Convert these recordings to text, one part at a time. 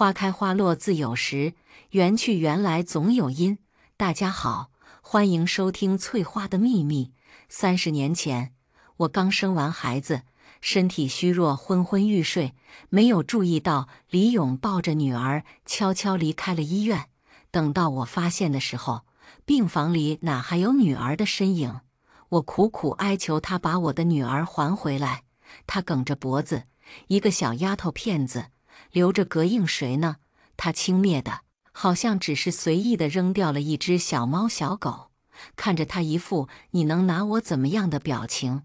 花开花落自有时，缘去缘来总有因。大家好，欢迎收听《翠花的秘密》。三十年前，我刚生完孩子，身体虚弱，昏昏欲睡，没有注意到李勇抱着女儿悄悄离开了医院。等到我发现的时候，病房里哪还有女儿的身影？我苦苦哀求他把我的女儿还回来，他梗着脖子：“一个小丫头片子。”留着膈应谁呢？他轻蔑的，好像只是随意的扔掉了一只小猫小狗。看着他一副你能拿我怎么样的表情，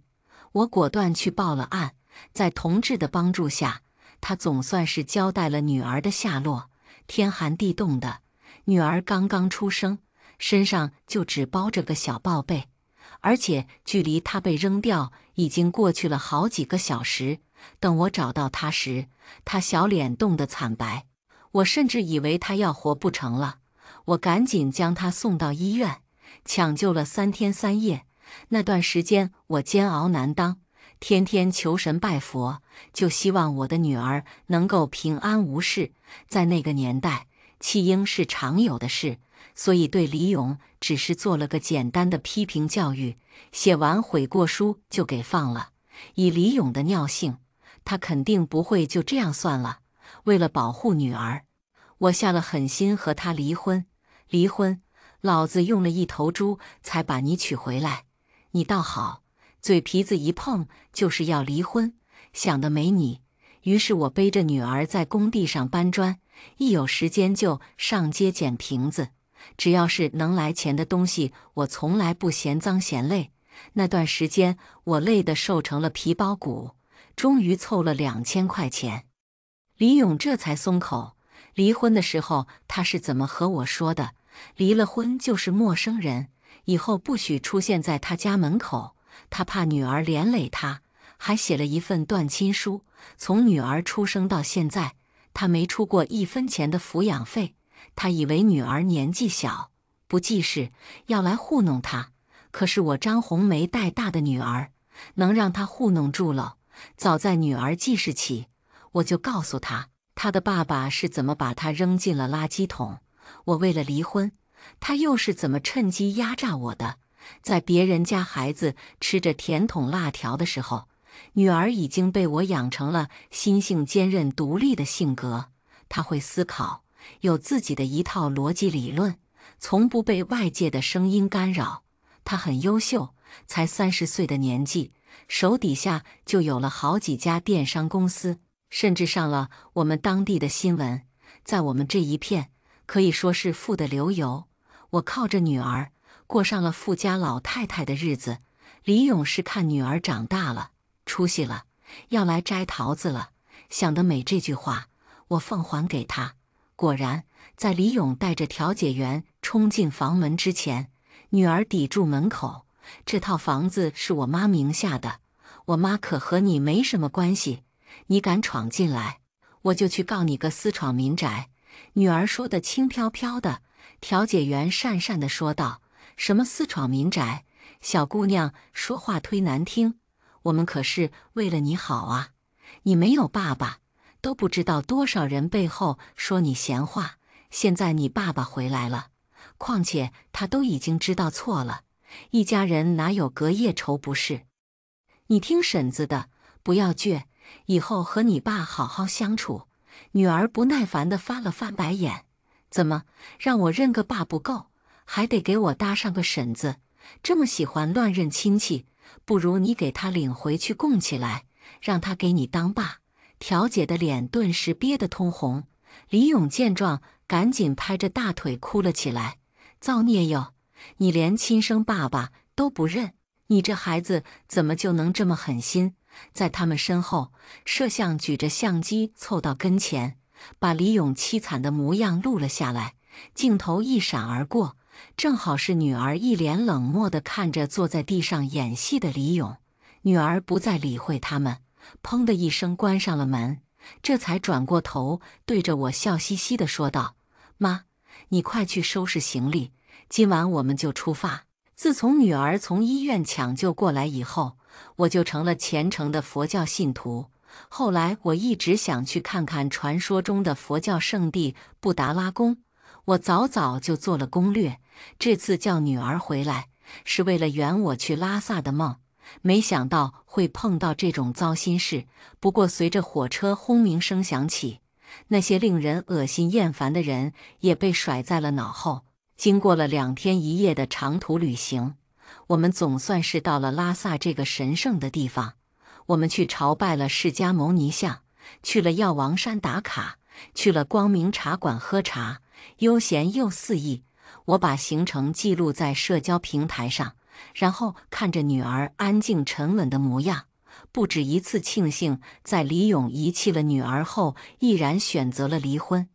我果断去报了案。在同志的帮助下，他总算是交代了女儿的下落。天寒地冻的，女儿刚刚出生，身上就只包着个小抱被，而且距离他被扔掉已经过去了好几个小时。等我找到他时，他小脸冻得惨白，我甚至以为他要活不成了。我赶紧将他送到医院抢救了三天三夜，那段时间我煎熬难当，天天求神拜佛，就希望我的女儿能够平安无事。在那个年代，弃婴是常有的事，所以对李勇只是做了个简单的批评教育，写完悔过书就给放了。以李勇的尿性。他肯定不会就这样算了。为了保护女儿，我下了狠心和他离婚。离婚，老子用了一头猪才把你娶回来。你倒好，嘴皮子一碰就是要离婚，想的没你。于是我背着女儿在工地上搬砖，一有时间就上街捡瓶子。只要是能来钱的东西，我从来不嫌脏嫌累。那段时间，我累得瘦成了皮包骨。终于凑了两千块钱，李勇这才松口。离婚的时候，他是怎么和我说的？离了婚就是陌生人，以后不许出现在他家门口。他怕女儿连累他，还写了一份断亲书。从女儿出生到现在，他没出过一分钱的抚养费。他以为女儿年纪小，不记事，要来糊弄他。可是我张红梅带大的女儿，能让他糊弄住了？早在女儿记事起，我就告诉她，她的爸爸是怎么把她扔进了垃圾桶。我为了离婚，他又是怎么趁机压榨我的？在别人家孩子吃着甜筒、辣条的时候，女儿已经被我养成了心性坚韧、独立的性格。她会思考，有自己的一套逻辑理论，从不被外界的声音干扰。他很优秀，才三十岁的年纪。手底下就有了好几家电商公司，甚至上了我们当地的新闻，在我们这一片可以说是富得流油。我靠着女儿过上了富家老太太的日子。李勇是看女儿长大了、出息了，要来摘桃子了，想得美。这句话我奉还给他。果然，在李勇带着调解员冲进房门之前，女儿抵住门口。这套房子是我妈名下的，我妈可和你没什么关系。你敢闯进来，我就去告你个私闯民宅。女儿说的轻飘飘的，调解员讪讪的说道：“什么私闯民宅？”小姑娘说话忒难听。我们可是为了你好啊！你没有爸爸，都不知道多少人背后说你闲话。现在你爸爸回来了，况且他都已经知道错了。一家人哪有隔夜仇不是？你听婶子的，不要倔，以后和你爸好好相处。女儿不耐烦地翻了翻白眼，怎么让我认个爸不够，还得给我搭上个婶子？这么喜欢乱认亲戚，不如你给他领回去供起来，让他给你当爸。调解的脸顿时憋得通红。李勇见状，赶紧拍着大腿哭了起来：“造孽哟！”你连亲生爸爸都不认，你这孩子怎么就能这么狠心？在他们身后，摄像举着相机凑到跟前，把李勇凄惨的模样录了下来。镜头一闪而过，正好是女儿一脸冷漠地看着坐在地上演戏的李勇。女儿不再理会他们，砰的一声关上了门，这才转过头对着我笑嘻嘻地说道：“妈，你快去收拾行李。”今晚我们就出发。自从女儿从医院抢救过来以后，我就成了虔诚的佛教信徒。后来我一直想去看看传说中的佛教圣地布达拉宫。我早早就做了攻略。这次叫女儿回来是为了圆我去拉萨的梦。没想到会碰到这种糟心事。不过随着火车轰鸣声响起，那些令人恶心厌烦的人也被甩在了脑后。经过了两天一夜的长途旅行，我们总算是到了拉萨这个神圣的地方。我们去朝拜了释迦牟尼像，去了药王山打卡，去了光明茶馆喝茶，悠闲又肆意。我把行程记录在社交平台上，然后看着女儿安静沉稳的模样，不止一次庆幸，在李勇遗弃了女儿后，毅然选择了离婚。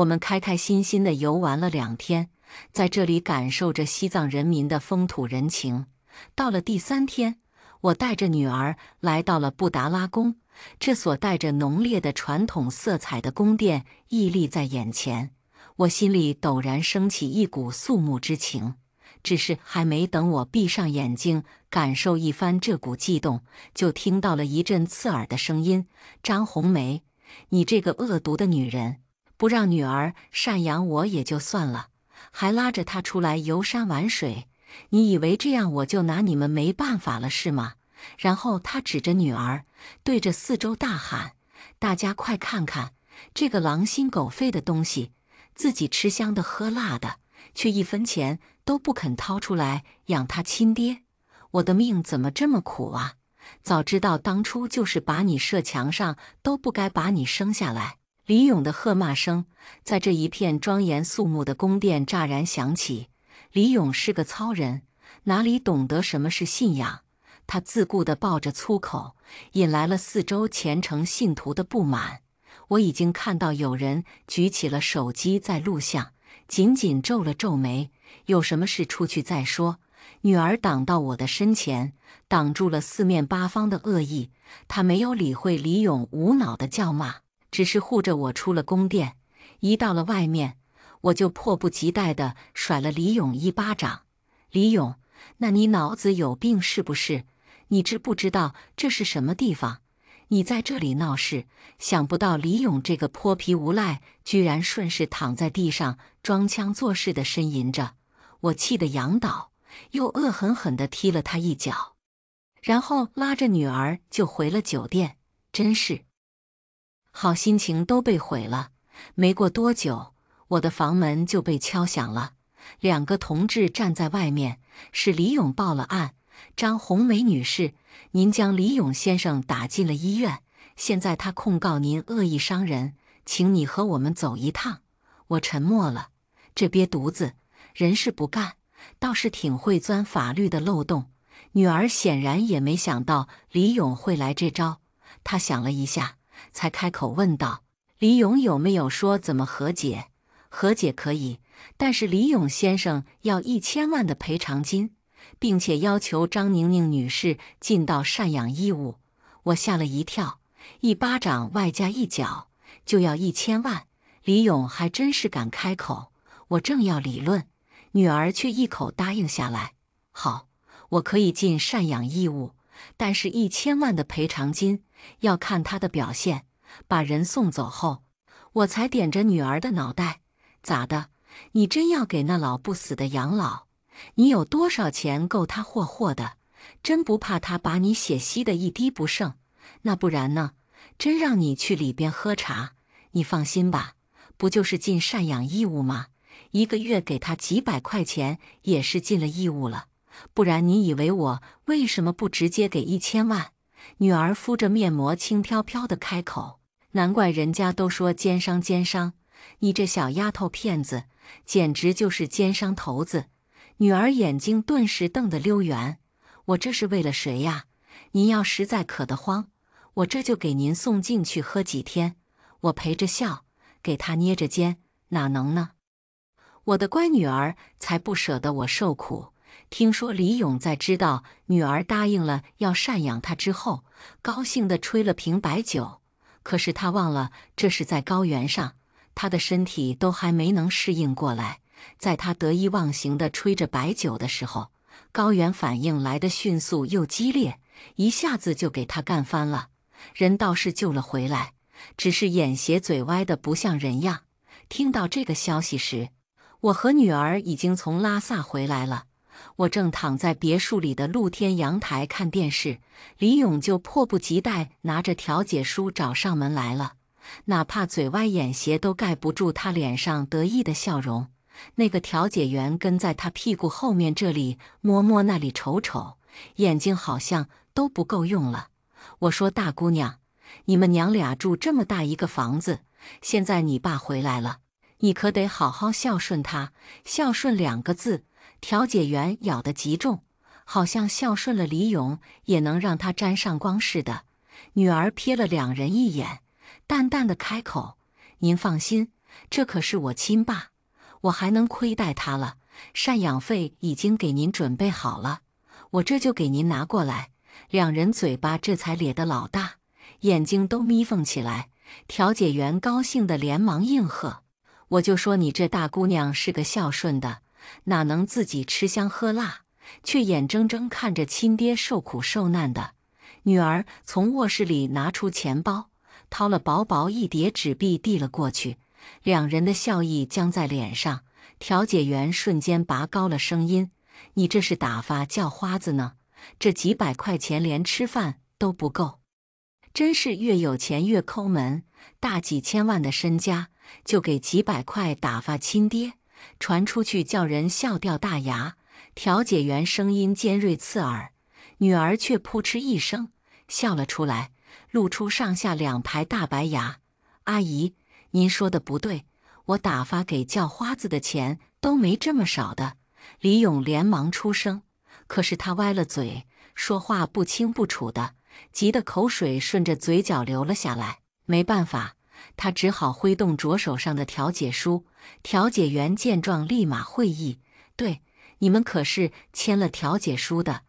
我们开开心心地游玩了两天，在这里感受着西藏人民的风土人情。到了第三天，我带着女儿来到了布达拉宫，这所带着浓烈的传统色彩的宫殿屹立在眼前，我心里陡然升起一股肃穆之情。只是还没等我闭上眼睛感受一番这股悸动，就听到了一阵刺耳的声音：“张红梅，你这个恶毒的女人！”不让女儿赡养我也就算了，还拉着她出来游山玩水。你以为这样我就拿你们没办法了是吗？然后他指着女儿，对着四周大喊：“大家快看看这个狼心狗肺的东西！自己吃香的喝辣的，却一分钱都不肯掏出来养他亲爹！我的命怎么这么苦啊？早知道当初就是把你射墙上，都不该把你生下来。”李勇的喝骂声在这一片庄严肃穆的宫殿乍然响起。李勇是个糙人，哪里懂得什么是信仰？他自顾地爆着粗口，引来了四周虔诚信徒的不满。我已经看到有人举起了手机在录像，紧紧皱了皱眉。有什么事出去再说。女儿挡到我的身前，挡住了四面八方的恶意。他没有理会李勇无脑的叫骂。只是护着我出了宫殿，一到了外面，我就迫不及待地甩了李勇一巴掌。李勇，那你脑子有病是不是？你知不知道这是什么地方？你在这里闹事！想不到李勇这个泼皮无赖，居然顺势躺在地上装腔作势地呻吟着。我气得仰倒，又恶狠狠地踢了他一脚，然后拉着女儿就回了酒店。真是。好心情都被毁了。没过多久，我的房门就被敲响了。两个同志站在外面，是李勇报了案。张红梅女士，您将李勇先生打进了医院，现在他控告您恶意伤人，请你和我们走一趟。我沉默了。这瘪犊子，人事不干，倒是挺会钻法律的漏洞。女儿显然也没想到李勇会来这招，她想了一下。才开口问道：“李勇有没有说怎么和解？和解可以，但是李勇先生要一千万的赔偿金，并且要求张宁宁女士尽到赡养义务。”我吓了一跳，一巴掌外加一脚就要一千万，李勇还真是敢开口！我正要理论，女儿却一口答应下来：“好，我可以尽赡养义务，但是一千万的赔偿金。”要看他的表现，把人送走后，我才点着女儿的脑袋。咋的？你真要给那老不死的养老？你有多少钱够他霍霍的？真不怕他把你血吸得一滴不剩？那不然呢？真让你去里边喝茶，你放心吧，不就是尽赡养义务吗？一个月给他几百块钱也是尽了义务了。不然你以为我为什么不直接给一千万？女儿敷着面膜，轻飘飘的开口：“难怪人家都说奸商，奸商！你这小丫头片子，简直就是奸商头子！”女儿眼睛顿时瞪得溜圆：“我这是为了谁呀？您要实在渴得慌，我这就给您送进去喝几天。”我陪着笑，给她捏着肩：“哪能呢？我的乖女儿，才不舍得我受苦。”听说李勇在知道女儿答应了要赡养他之后，高兴地吹了瓶白酒。可是他忘了这是在高原上，他的身体都还没能适应过来。在他得意忘形地吹着白酒的时候，高原反应来得迅速又激烈，一下子就给他干翻了。人倒是救了回来，只是眼斜嘴歪的不像人样。听到这个消息时，我和女儿已经从拉萨回来了。我正躺在别墅里的露天阳台看电视，李勇就迫不及待拿着调解书找上门来了。哪怕嘴歪眼斜都盖不住他脸上得意的笑容。那个调解员跟在他屁股后面，这里摸摸，那里瞅瞅，眼睛好像都不够用了。我说：“大姑娘，你们娘俩住这么大一个房子，现在你爸回来了，你可得好好孝顺他。孝顺两个字。”调解员咬得极重，好像孝顺了李勇也能让他沾上光似的。女儿瞥了两人一眼，淡淡的开口：“您放心，这可是我亲爸，我还能亏待他了？赡养费已经给您准备好了，我这就给您拿过来。”两人嘴巴这才咧得老大，眼睛都眯缝起来。调解员高兴的连忙应和：“我就说你这大姑娘是个孝顺的。”哪能自己吃香喝辣，却眼睁睁看着亲爹受苦受难的？女儿从卧室里拿出钱包，掏了薄薄一叠纸币递了过去。两人的笑意僵在脸上。调解员瞬间拔高了声音：“你这是打发叫花子呢？这几百块钱连吃饭都不够，真是越有钱越抠门。大几千万的身家，就给几百块打发亲爹？”传出去叫人笑掉大牙。调解员声音尖锐刺耳，女儿却扑哧一声笑了出来，露出上下两排大白牙。阿姨，您说的不对，我打发给叫花子的钱都没这么少的。李勇连忙出声，可是他歪了嘴，说话不清不楚的，急得口水顺着嘴角流了下来。没办法。他只好挥动着手上的调解书，调解员见状立马会意：“对，你们可是签了调解书的，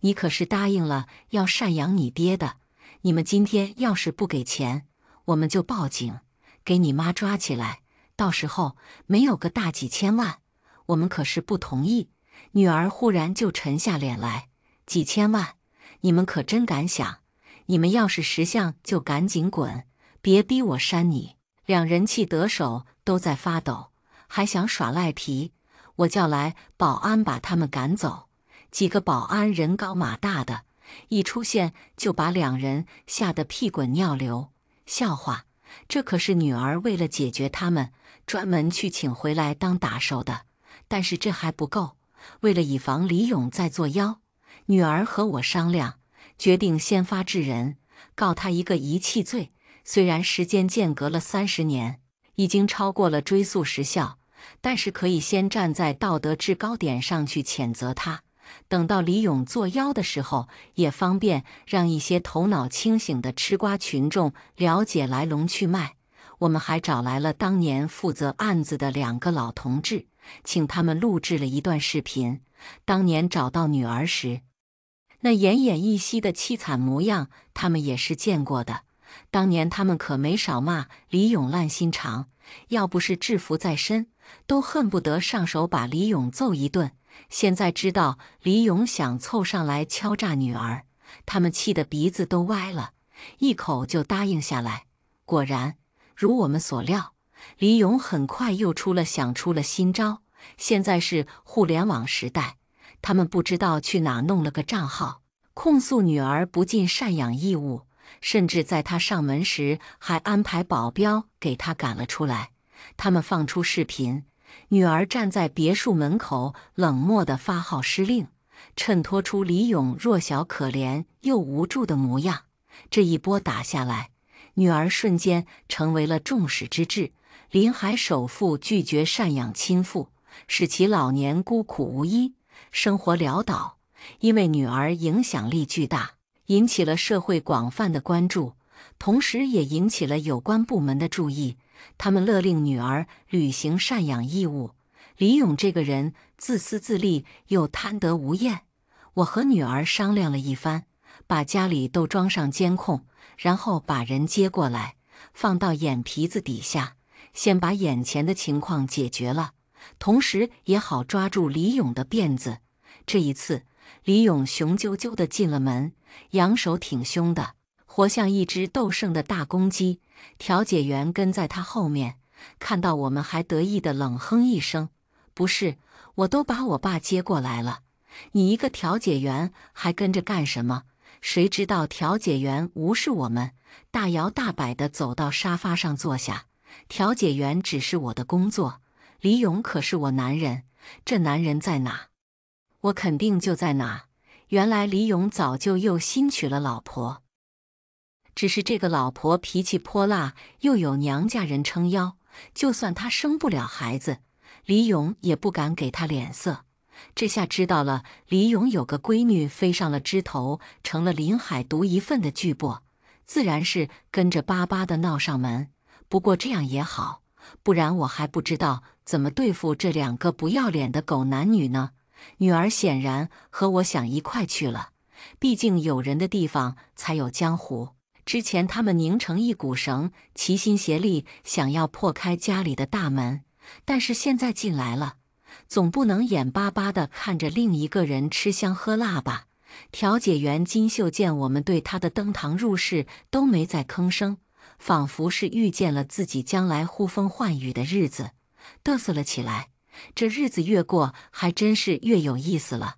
你可是答应了要赡养你爹的。你们今天要是不给钱，我们就报警，给你妈抓起来。到时候没有个大几千万，我们可是不同意。”女儿忽然就沉下脸来：“几千万？你们可真敢想！你们要是识相，就赶紧滚！”别逼我删你！两人气得手都在发抖，还想耍赖皮。我叫来保安把他们赶走。几个保安人高马大的，一出现就把两人吓得屁滚尿流。笑话，这可是女儿为了解决他们，专门去请回来当打手的。但是这还不够，为了以防李勇再作妖，女儿和我商量，决定先发制人，告他一个遗弃罪。虽然时间间隔了三十年，已经超过了追诉时效，但是可以先站在道德制高点上去谴责他。等到李勇作妖的时候，也方便让一些头脑清醒的吃瓜群众了解来龙去脉。我们还找来了当年负责案子的两个老同志，请他们录制了一段视频。当年找到女儿时，那奄奄一息的凄惨模样，他们也是见过的。当年他们可没少骂李勇烂心肠，要不是制服在身，都恨不得上手把李勇揍一顿。现在知道李勇想凑上来敲诈女儿，他们气得鼻子都歪了，一口就答应下来。果然如我们所料，李勇很快又出了想出了新招。现在是互联网时代，他们不知道去哪弄了个账号，控诉女儿不尽赡养义务。甚至在他上门时，还安排保镖给他赶了出来。他们放出视频，女儿站在别墅门口冷漠地发号施令，衬托出李勇弱小、可怜又无助的模样。这一波打下来，女儿瞬间成为了众矢之的。临海首富拒绝赡养亲父，使其老年孤苦无依，生活潦倒。因为女儿影响力巨大。引起了社会广泛的关注，同时也引起了有关部门的注意。他们勒令女儿履行赡养义务。李勇这个人自私自利，又贪得无厌。我和女儿商量了一番，把家里都装上监控，然后把人接过来，放到眼皮子底下，先把眼前的情况解决了，同时也好抓住李勇的辫子。这一次。李勇雄赳赳的进了门，扬手挺胸的，活像一只斗胜的大公鸡。调解员跟在他后面，看到我们还得意的冷哼一声：“不是，我都把我爸接过来了，你一个调解员还跟着干什么？”谁知道调解员无视我们，大摇大摆地走到沙发上坐下。调解员只是我的工作，李勇可是我男人，这男人在哪？我肯定就在哪。原来李勇早就又新娶了老婆，只是这个老婆脾气泼辣，又有娘家人撑腰，就算她生不了孩子，李勇也不敢给她脸色。这下知道了，李勇有个闺女飞上了枝头，成了林海独一份的巨擘，自然是跟着巴巴的闹上门。不过这样也好，不然我还不知道怎么对付这两个不要脸的狗男女呢。女儿显然和我想一块去了。毕竟有人的地方才有江湖。之前他们拧成一股绳，齐心协力想要破开家里的大门，但是现在进来了，总不能眼巴巴地看着另一个人吃香喝辣吧？调解员金秀见我们对他的登堂入室都没再吭声，仿佛是遇见了自己将来呼风唤雨的日子，嘚瑟了起来。这日子越过还真是越有意思了，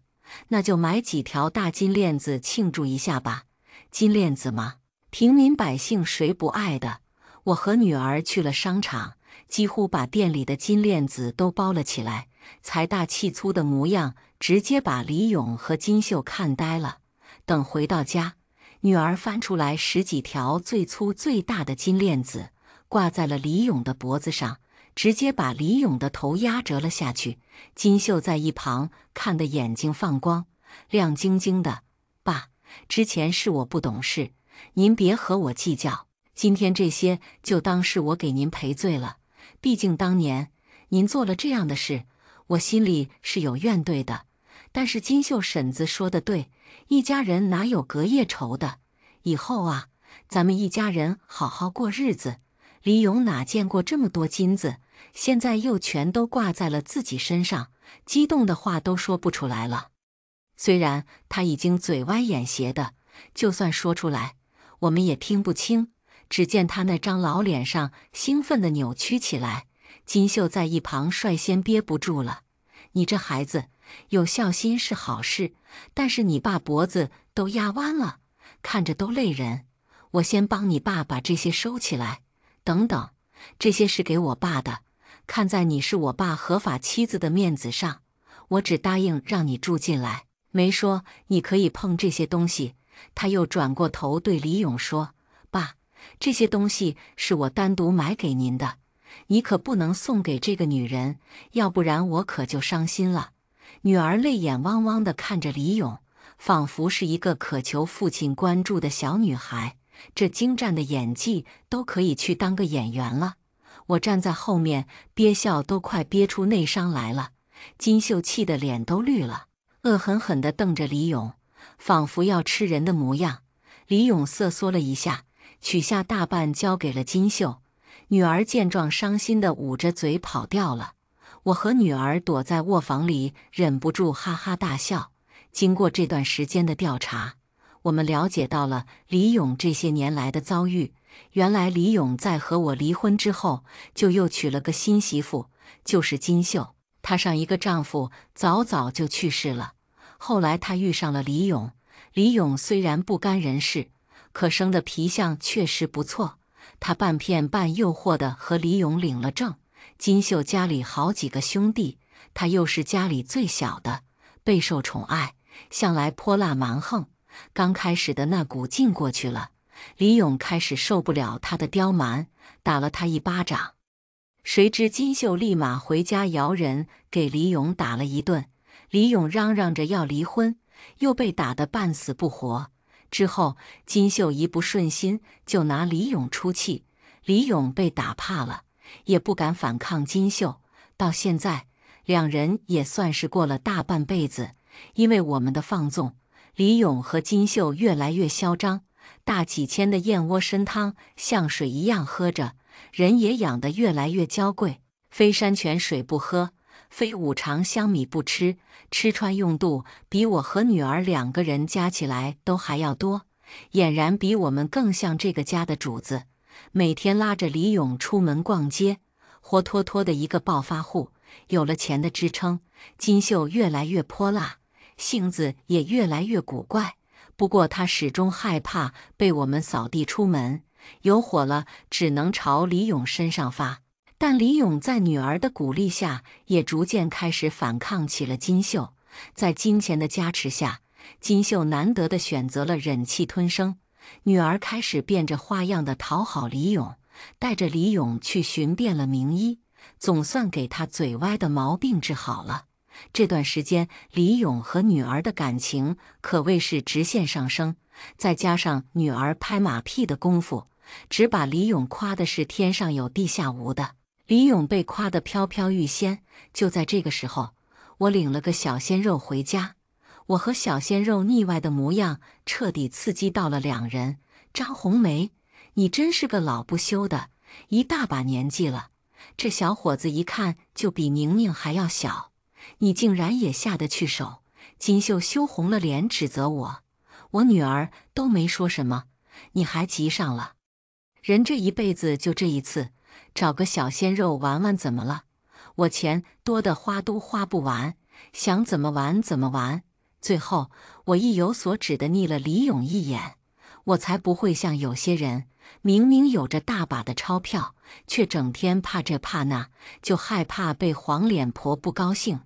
那就买几条大金链子庆祝一下吧。金链子嘛，平民百姓谁不爱的？我和女儿去了商场，几乎把店里的金链子都包了起来。财大气粗的模样，直接把李勇和金秀看呆了。等回到家，女儿翻出来十几条最粗最大的金链子，挂在了李勇的脖子上。直接把李勇的头压折了下去。金秀在一旁看得眼睛放光，亮晶晶的。爸，之前是我不懂事，您别和我计较。今天这些就当是我给您赔罪了。毕竟当年您做了这样的事，我心里是有怨怼的。但是金秀婶子说的对，一家人哪有隔夜仇的？以后啊，咱们一家人好好过日子。李勇哪见过这么多金子，现在又全都挂在了自己身上，激动的话都说不出来了。虽然他已经嘴歪眼斜的，就算说出来，我们也听不清。只见他那张老脸上兴奋的扭曲起来。金秀在一旁率先憋不住了：“你这孩子有孝心是好事，但是你爸脖子都压弯了，看着都累人。我先帮你爸把这些收起来。”等等，这些是给我爸的。看在你是我爸合法妻子的面子上，我只答应让你住进来，没说你可以碰这些东西。他又转过头对李勇说：“爸，这些东西是我单独买给您的，你可不能送给这个女人，要不然我可就伤心了。”女儿泪眼汪汪地看着李勇，仿佛是一个渴求父亲关注的小女孩。这精湛的演技都可以去当个演员了！我站在后面憋笑，都快憋出内伤来了。金秀气得脸都绿了，恶狠狠地瞪着李勇，仿佛要吃人的模样。李勇瑟缩了一下，取下大半交给了金秀。女儿见状，伤心地捂着嘴跑掉了。我和女儿躲在卧房里，忍不住哈哈大笑。经过这段时间的调查。我们了解到了李勇这些年来的遭遇。原来李勇在和我离婚之后，就又娶了个新媳妇，就是金秀。她上一个丈夫早早就去世了，后来她遇上了李勇。李勇虽然不干人事，可生的皮相确实不错。他半骗半诱惑的和李勇领了证。金秀家里好几个兄弟，他又是家里最小的，备受宠爱，向来泼辣蛮横。刚开始的那股劲过去了，李勇开始受不了他的刁蛮，打了他一巴掌。谁知金秀立马回家，摇人给李勇打了一顿。李勇嚷嚷着要离婚，又被打得半死不活。之后金秀一不顺心就拿李勇出气，李勇被打怕了，也不敢反抗金秀。到现在，两人也算是过了大半辈子，因为我们的放纵。李勇和金秀越来越嚣张，大几千的燕窝参汤像水一样喝着，人也养得越来越娇贵，非山泉水不喝，非五常香米不吃，吃穿用度比我和女儿两个人加起来都还要多，俨然比我们更像这个家的主子。每天拉着李勇出门逛街，活脱脱的一个暴发户。有了钱的支撑，金秀越来越泼辣。性子也越来越古怪，不过他始终害怕被我们扫地出门，有火了只能朝李勇身上发。但李勇在女儿的鼓励下，也逐渐开始反抗起了金秀。在金钱的加持下，金秀难得的选择了忍气吞声。女儿开始变着花样的讨好李勇，带着李勇去寻遍了名医，总算给他嘴歪的毛病治好了。这段时间，李勇和女儿的感情可谓是直线上升。再加上女儿拍马屁的功夫，只把李勇夸的是天上有地下无的。李勇被夸得飘飘欲仙。就在这个时候，我领了个小鲜肉回家。我和小鲜肉腻歪的模样，彻底刺激到了两人。张红梅，你真是个老不休的，一大把年纪了，这小伙子一看就比宁宁还要小。你竟然也下得去手！金秀羞红了脸，指责我：“我女儿都没说什么，你还急上了？人这一辈子就这一次，找个小鲜肉玩玩怎么了？我钱多的花都花不完，想怎么玩怎么玩。”最后，我意有所指的睨了李勇一眼，我才不会像有些人，明明有着大把的钞票，却整天怕这怕那，就害怕被黄脸婆不高兴。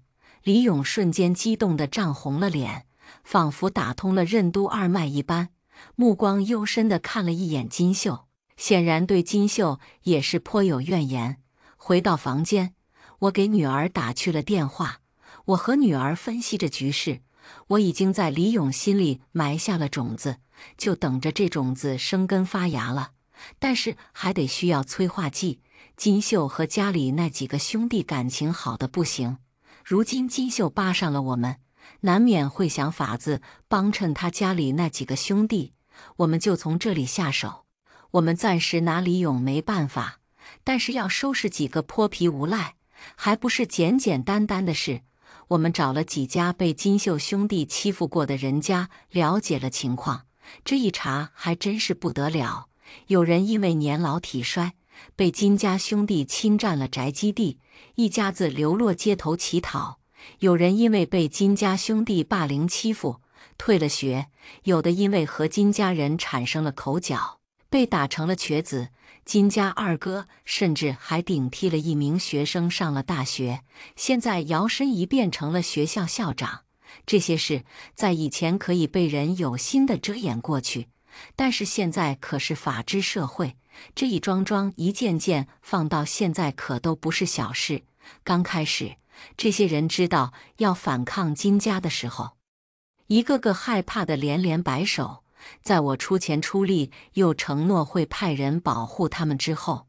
李勇瞬间激动得涨红了脸，仿佛打通了任督二脉一般，目光幽深地看了一眼金秀，显然对金秀也是颇有怨言。回到房间，我给女儿打去了电话。我和女儿分析着局势，我已经在李勇心里埋下了种子，就等着这种子生根发芽了。但是还得需要催化剂。金秀和家里那几个兄弟感情好的不行。如今金秀巴上了我们，难免会想法子帮衬他家里那几个兄弟。我们就从这里下手。我们暂时拿李勇没办法，但是要收拾几个泼皮无赖，还不是简简单单的事？我们找了几家被金秀兄弟欺负过的人家，了解了情况。这一查还真是不得了，有人因为年老体衰，被金家兄弟侵占了宅基地。一家子流落街头乞讨，有人因为被金家兄弟霸凌欺负，退了学；有的因为和金家人产生了口角，被打成了瘸子。金家二哥甚至还顶替了一名学生上了大学，现在摇身一变成了学校校长。这些事在以前可以被人有心的遮掩过去，但是现在可是法治社会。这一桩桩一件件放到现在，可都不是小事。刚开始，这些人知道要反抗金家的时候，一个个害怕的连连摆手。在我出钱出力，又承诺会派人保护他们之后，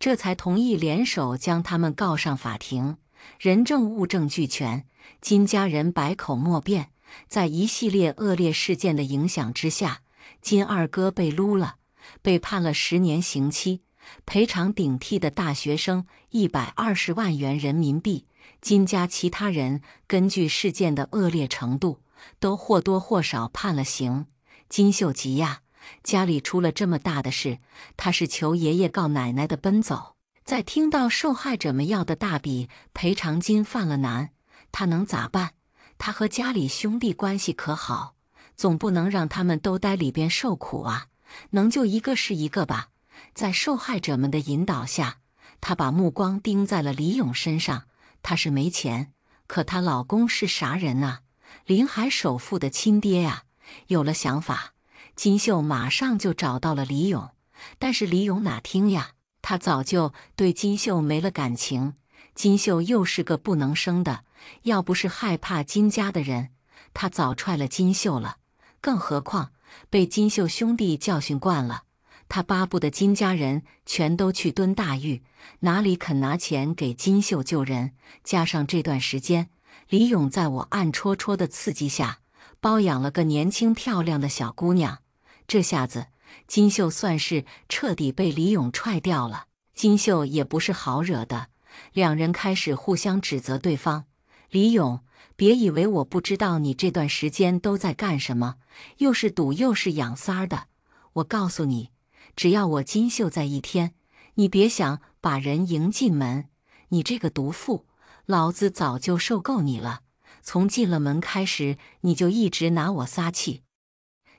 这才同意联手将他们告上法庭。人证物证俱全，金家人百口莫辩。在一系列恶劣事件的影响之下，金二哥被撸了。被判了十年刑期，赔偿顶替的大学生一百二十万元人民币。金家其他人根据事件的恶劣程度，都或多或少判了刑。金秀吉呀，家里出了这么大的事，他是求爷爷告奶奶的奔走，在听到受害者们要的大笔赔偿金犯了难，他能咋办？他和家里兄弟关系可好，总不能让他们都待里边受苦啊。能救一个是一个吧。在受害者们的引导下，她把目光盯在了李勇身上。她是没钱，可她老公是啥人啊？临海首富的亲爹呀！有了想法，金秀马上就找到了李勇。但是李勇哪听呀？他早就对金秀没了感情。金秀又是个不能生的，要不是害怕金家的人，他早踹了金秀了。更何况……被金秀兄弟教训惯了，他巴不得金家人全都去蹲大狱，哪里肯拿钱给金秀救人？加上这段时间，李勇在我暗戳戳的刺激下，包养了个年轻漂亮的小姑娘，这下子金秀算是彻底被李勇踹掉了。金秀也不是好惹的，两人开始互相指责对方。李勇。别以为我不知道你这段时间都在干什么，又是赌又是养三儿的。我告诉你，只要我金秀在一天，你别想把人迎进门。你这个毒妇，老子早就受够你了。从进了门开始，你就一直拿我撒气。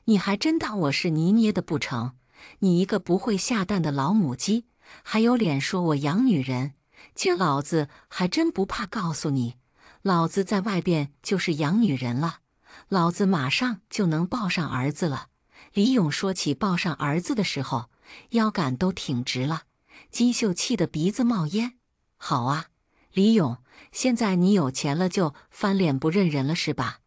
你还真当我是泥捏的不成？你一个不会下蛋的老母鸡，还有脸说我养女人？这老子还真不怕告诉你。老子在外边就是养女人了，老子马上就能抱上儿子了。李勇说起抱上儿子的时候，腰杆都挺直了。金秀气得鼻子冒烟。好啊，李勇，现在你有钱了就翻脸不认人了是吧？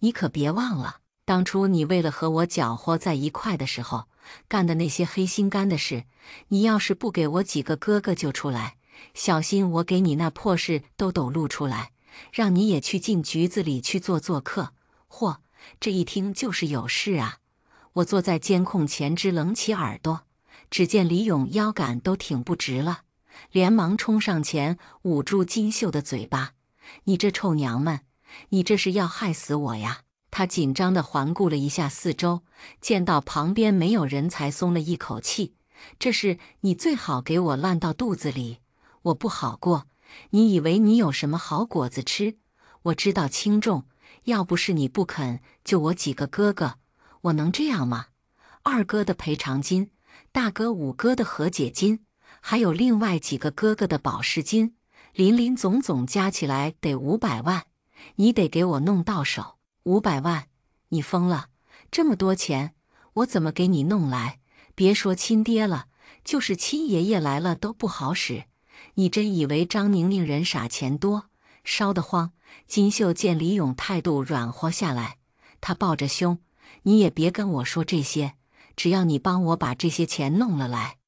你可别忘了，当初你为了和我搅和在一块的时候干的那些黑心肝的事。你要是不给我几个哥哥救出来，小心我给你那破事都抖露出来。让你也去进局子里去做做客，嚯！这一听就是有事啊！我坐在监控前，只冷起耳朵。只见李勇腰杆都挺不直了，连忙冲上前捂住金秀的嘴巴：“你这臭娘们，你这是要害死我呀！”他紧张地环顾了一下四周，见到旁边没有人才松了一口气。这事你最好给我烂到肚子里，我不好过。你以为你有什么好果子吃？我知道轻重。要不是你不肯，救我几个哥哥，我能这样吗？二哥的赔偿金，大哥、五哥的和解金，还有另外几个哥哥的保释金，林林总总加起来得五百万。你得给我弄到手五百万！你疯了？这么多钱，我怎么给你弄来？别说亲爹了，就是亲爷爷来了都不好使。你真以为张宁宁人傻钱多，烧得慌？金秀见李勇态度软和下来，他抱着胸：“你也别跟我说这些，只要你帮我把这些钱弄了来，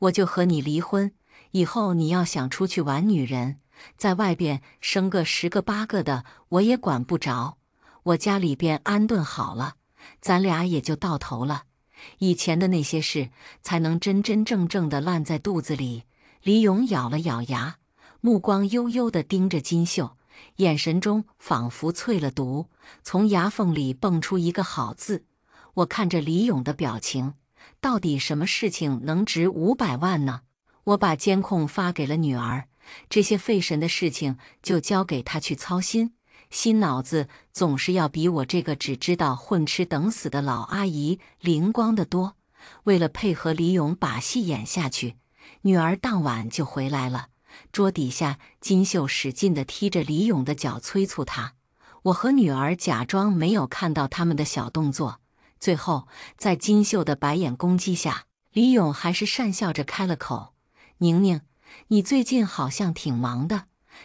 我就和你离婚。以后你要想出去玩女人，在外边生个十个八个的，我也管不着。我家里边安顿好了，咱俩也就到头了。以前的那些事，才能真真正正的烂在肚子里。”李勇咬了咬牙，目光幽幽地盯着金秀，眼神中仿佛淬了毒，从牙缝里蹦出一个“好”字。我看着李勇的表情，到底什么事情能值五百万呢？我把监控发给了女儿，这些费神的事情就交给她去操心。心脑子总是要比我这个只知道混吃等死的老阿姨灵光得多。为了配合李勇把戏演下去。女儿当晚就回来了。桌底下，金秀使劲地踢着李勇的脚，催促他。我和女儿假装没有看到他们的小动作。最后，在金秀的白眼攻击下，李勇还是讪笑着开了口：“宁宁，你最近好像挺忙的，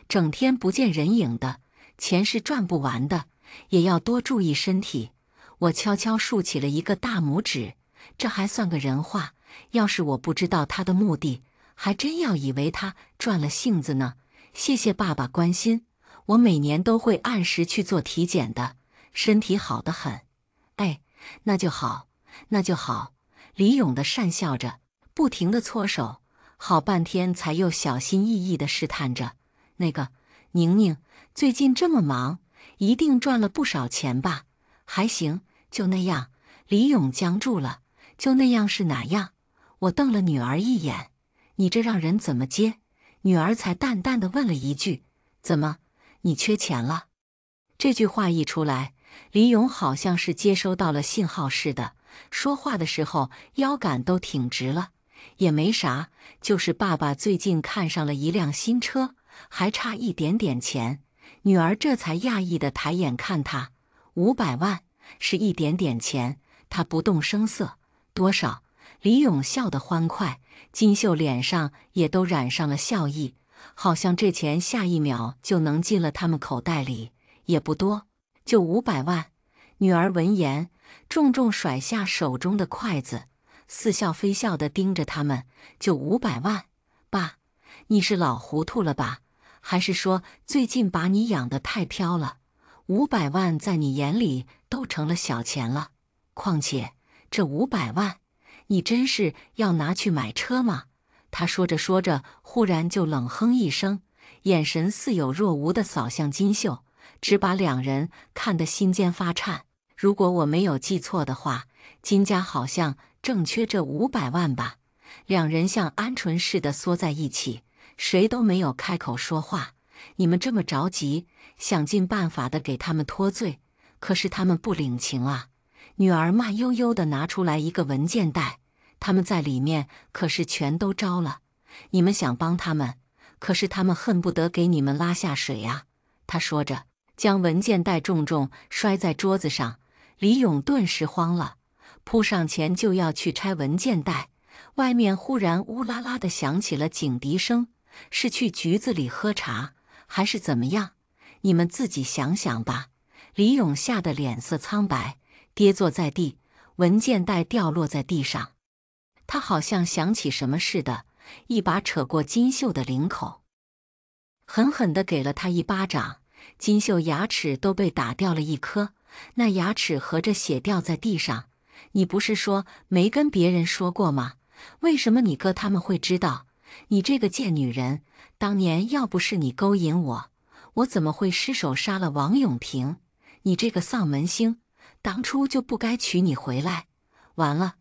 整天不见人影的，钱是赚不完的，也要多注意身体。”我悄悄竖起了一个大拇指，这还算个人话。要是我不知道他的目的，还真要以为他转了性子呢。谢谢爸爸关心，我每年都会按时去做体检的，身体好得很。哎，那就好，那就好。李勇的讪笑着，不停的搓手，好半天才又小心翼翼的试探着：“那个，宁宁最近这么忙，一定赚了不少钱吧？”还行，就那样。李勇僵住了，就那样是哪样？我瞪了女儿一眼，你这让人怎么接？女儿才淡淡的问了一句：“怎么，你缺钱了？”这句话一出来，李勇好像是接收到了信号似的，说话的时候腰杆都挺直了。也没啥，就是爸爸最近看上了一辆新车，还差一点点钱。女儿这才讶异的抬眼看他，五百万是一点点钱。他不动声色，多少？李勇笑得欢快，金秀脸上也都染上了笑意，好像这钱下一秒就能进了他们口袋里。也不多，就五百万。女儿闻言，重重甩下手中的筷子，似笑非笑地盯着他们：“就五百万，爸，你是老糊涂了吧？还是说最近把你养得太飘了？五百万在你眼里都成了小钱了。况且这五百万……”你真是要拿去买车吗？他说着说着，忽然就冷哼一声，眼神似有若无地扫向金秀，只把两人看得心尖发颤。如果我没有记错的话，金家好像正缺这五百万吧？两人像鹌鹑似的缩在一起，谁都没有开口说话。你们这么着急，想尽办法的给他们脱罪，可是他们不领情啊！女儿慢悠悠的拿出来一个文件袋。他们在里面可是全都招了，你们想帮他们，可是他们恨不得给你们拉下水呀！他说着，将文件袋重重摔在桌子上。李勇顿时慌了，扑上前就要去拆文件袋。外面忽然乌啦啦的响起了警笛声，是去局子里喝茶，还是怎么样？你们自己想想吧。李勇吓得脸色苍白，跌坐在地，文件袋掉落在地上。他好像想起什么似的，一把扯过金秀的领口，狠狠的给了他一巴掌。金秀牙齿都被打掉了一颗，那牙齿合着血掉在地上。你不是说没跟别人说过吗？为什么你哥他们会知道？你这个贱女人！当年要不是你勾引我，我怎么会失手杀了王永平？你这个丧门星，当初就不该娶你回来。完了。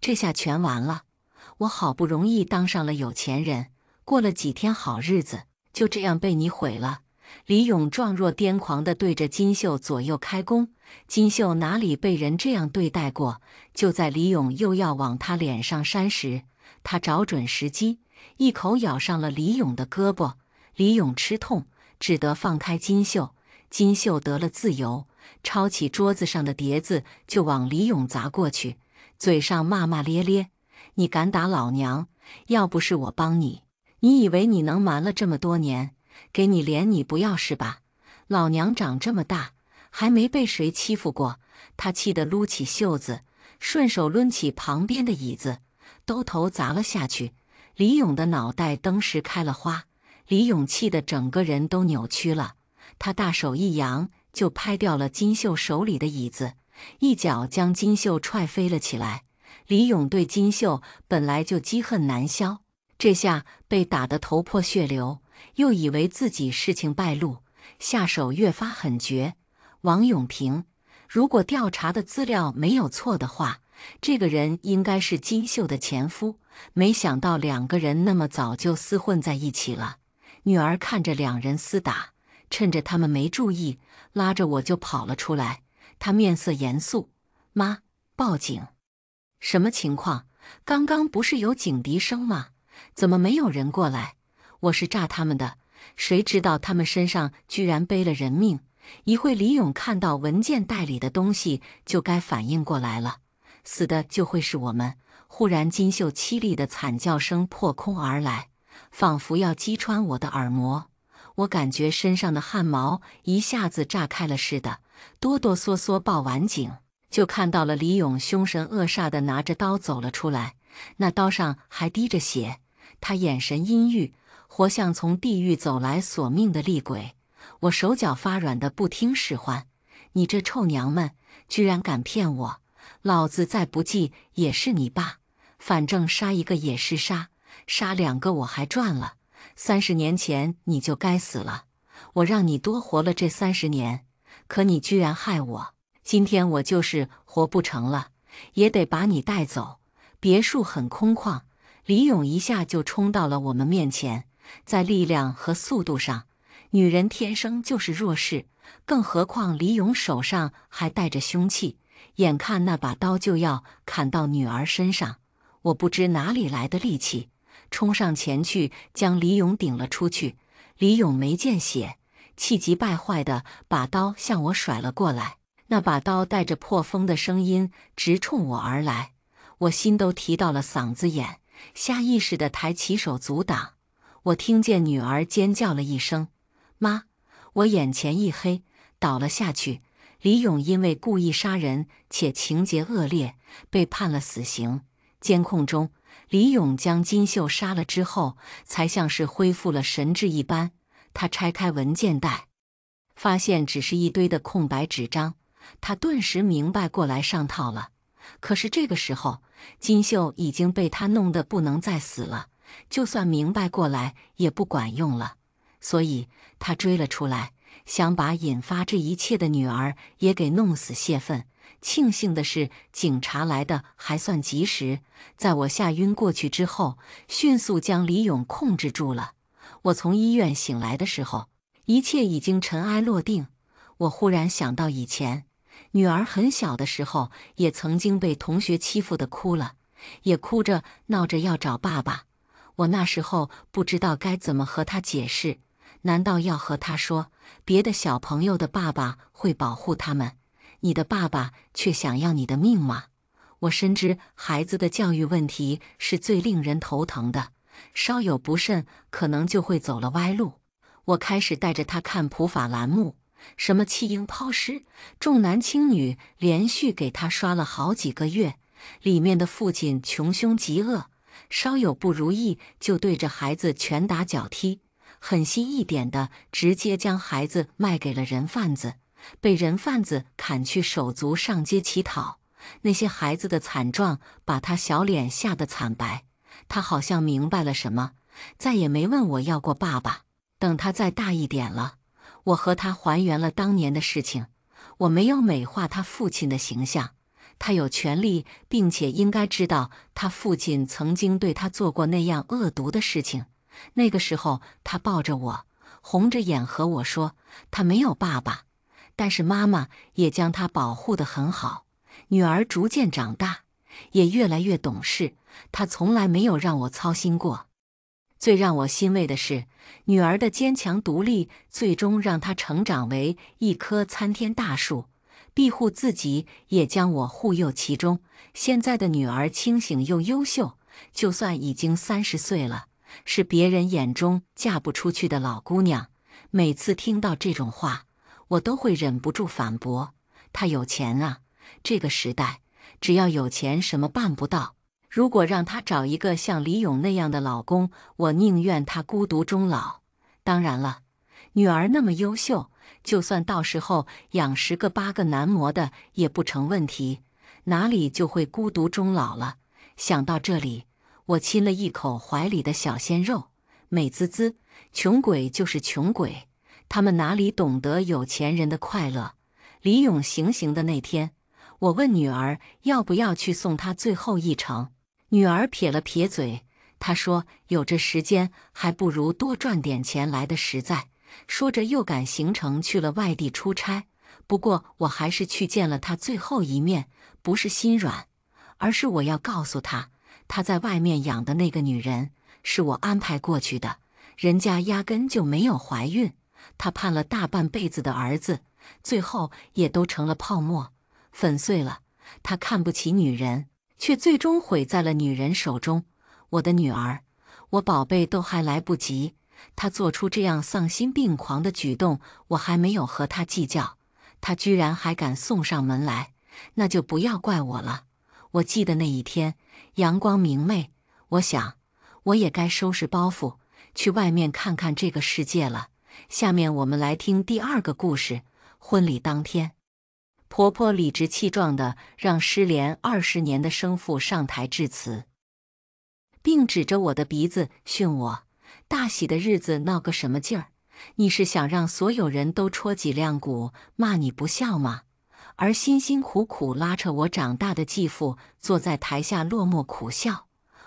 这下全完了！我好不容易当上了有钱人，过了几天好日子，就这样被你毁了！李勇状若癫狂地对着金秀左右开弓，金秀哪里被人这样对待过？就在李勇又要往他脸上扇时，他找准时机，一口咬上了李勇的胳膊。李勇吃痛，只得放开金秀。金秀得了自由，抄起桌子上的碟子就往李勇砸过去。嘴上骂骂咧咧，你敢打老娘！要不是我帮你，你以为你能瞒了这么多年？给你脸你不要是吧？老娘长这么大还没被谁欺负过！他气得撸起袖子，顺手抡起旁边的椅子，兜头砸了下去。李勇的脑袋登时开了花，李勇气得整个人都扭曲了。他大手一扬，就拍掉了金秀手里的椅子。一脚将金秀踹飞了起来。李勇对金秀本来就积恨难消，这下被打得头破血流，又以为自己事情败露，下手越发狠绝。王永平，如果调查的资料没有错的话，这个人应该是金秀的前夫。没想到两个人那么早就厮混在一起了。女儿看着两人厮打，趁着他们没注意，拉着我就跑了出来。他面色严肃，妈，报警！什么情况？刚刚不是有警笛声吗？怎么没有人过来？我是炸他们的，谁知道他们身上居然背了人命？一会李勇看到文件袋里的东西，就该反应过来了，死的就会是我们。忽然，金秀凄厉的惨叫声破空而来，仿佛要击穿我的耳膜，我感觉身上的汗毛一下子炸开了似的。哆哆嗦嗦报完警，就看到了李勇凶神恶煞的拿着刀走了出来，那刀上还滴着血。他眼神阴郁，活像从地狱走来索命的厉鬼。我手脚发软的不听使唤。你这臭娘们，居然敢骗我！老子再不济也是你爸，反正杀一个也是杀，杀两个我还赚了。三十年前你就该死了，我让你多活了这三十年。可你居然害我！今天我就是活不成了，也得把你带走。别墅很空旷，李勇一下就冲到了我们面前。在力量和速度上，女人天生就是弱势，更何况李勇手上还带着凶器。眼看那把刀就要砍到女儿身上，我不知哪里来的力气，冲上前去将李勇顶了出去。李勇没见血。气急败坏地把刀向我甩了过来，那把刀带着破风的声音直冲我而来，我心都提到了嗓子眼，下意识地抬起手阻挡。我听见女儿尖叫了一声：“妈！”我眼前一黑，倒了下去。李勇因为故意杀人且情节恶劣，被判了死刑。监控中，李勇将金秀杀了之后，才像是恢复了神智一般。他拆开文件袋，发现只是一堆的空白纸张，他顿时明白过来上套了。可是这个时候，金秀已经被他弄得不能再死了，就算明白过来也不管用了。所以他追了出来，想把引发这一切的女儿也给弄死泄愤。庆幸的是，警察来的还算及时。在我吓晕过去之后，迅速将李勇控制住了。我从医院醒来的时候，一切已经尘埃落定。我忽然想到以前，女儿很小的时候，也曾经被同学欺负的哭了，也哭着闹着要找爸爸。我那时候不知道该怎么和他解释，难道要和他说，别的小朋友的爸爸会保护他们，你的爸爸却想要你的命吗？我深知孩子的教育问题是最令人头疼的。稍有不慎，可能就会走了歪路。我开始带着他看普法栏目，什么弃婴抛尸、重男轻女，连续给他刷了好几个月。里面的父亲穷凶极恶，稍有不如意就对着孩子拳打脚踢，狠心一点的直接将孩子卖给了人贩子，被人贩子砍去手足，上街乞讨。那些孩子的惨状，把他小脸吓得惨白。他好像明白了什么，再也没问我要过爸爸。等他再大一点了，我和他还原了当年的事情。我没有美化他父亲的形象，他有权利，并且应该知道他父亲曾经对他做过那样恶毒的事情。那个时候，他抱着我，红着眼和我说：“他没有爸爸，但是妈妈也将他保护得很好。”女儿逐渐长大，也越来越懂事。他从来没有让我操心过。最让我欣慰的是，女儿的坚强独立，最终让她成长为一棵参天大树，庇护自己，也将我护佑其中。现在的女儿清醒又优秀，就算已经三十岁了，是别人眼中嫁不出去的老姑娘。每次听到这种话，我都会忍不住反驳：“她有钱啊！这个时代，只要有钱，什么办不到？”如果让她找一个像李勇那样的老公，我宁愿她孤独终老。当然了，女儿那么优秀，就算到时候养十个八个男模的也不成问题，哪里就会孤独终老了？想到这里，我亲了一口怀里的小鲜肉，美滋滋。穷鬼就是穷鬼，他们哪里懂得有钱人的快乐？李勇行刑的那天，我问女儿要不要去送他最后一程。女儿撇了撇嘴，她说：“有这时间，还不如多赚点钱来的实在。”说着又赶行程去了外地出差。不过我还是去见了他最后一面，不是心软，而是我要告诉他，他在外面养的那个女人是我安排过去的，人家压根就没有怀孕。他盼了大半辈子的儿子，最后也都成了泡沫，粉碎了。他看不起女人。却最终毁在了女人手中。我的女儿，我宝贝都还来不及，她做出这样丧心病狂的举动，我还没有和她计较，他居然还敢送上门来，那就不要怪我了。我记得那一天阳光明媚，我想我也该收拾包袱去外面看看这个世界了。下面我们来听第二个故事：婚礼当天。婆婆理直气壮的让失联二十年的生父上台致辞，并指着我的鼻子训我：“大喜的日子闹个什么劲儿？你是想让所有人都戳脊梁骨骂你不孝吗？”而辛辛苦苦拉扯我长大的继父坐在台下落寞苦笑。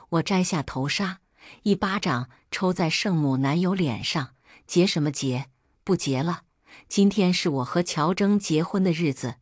我摘下头纱，一巴掌抽在圣母男友脸上：“结什么结？不结了！今天是我和乔铮结婚的日子。”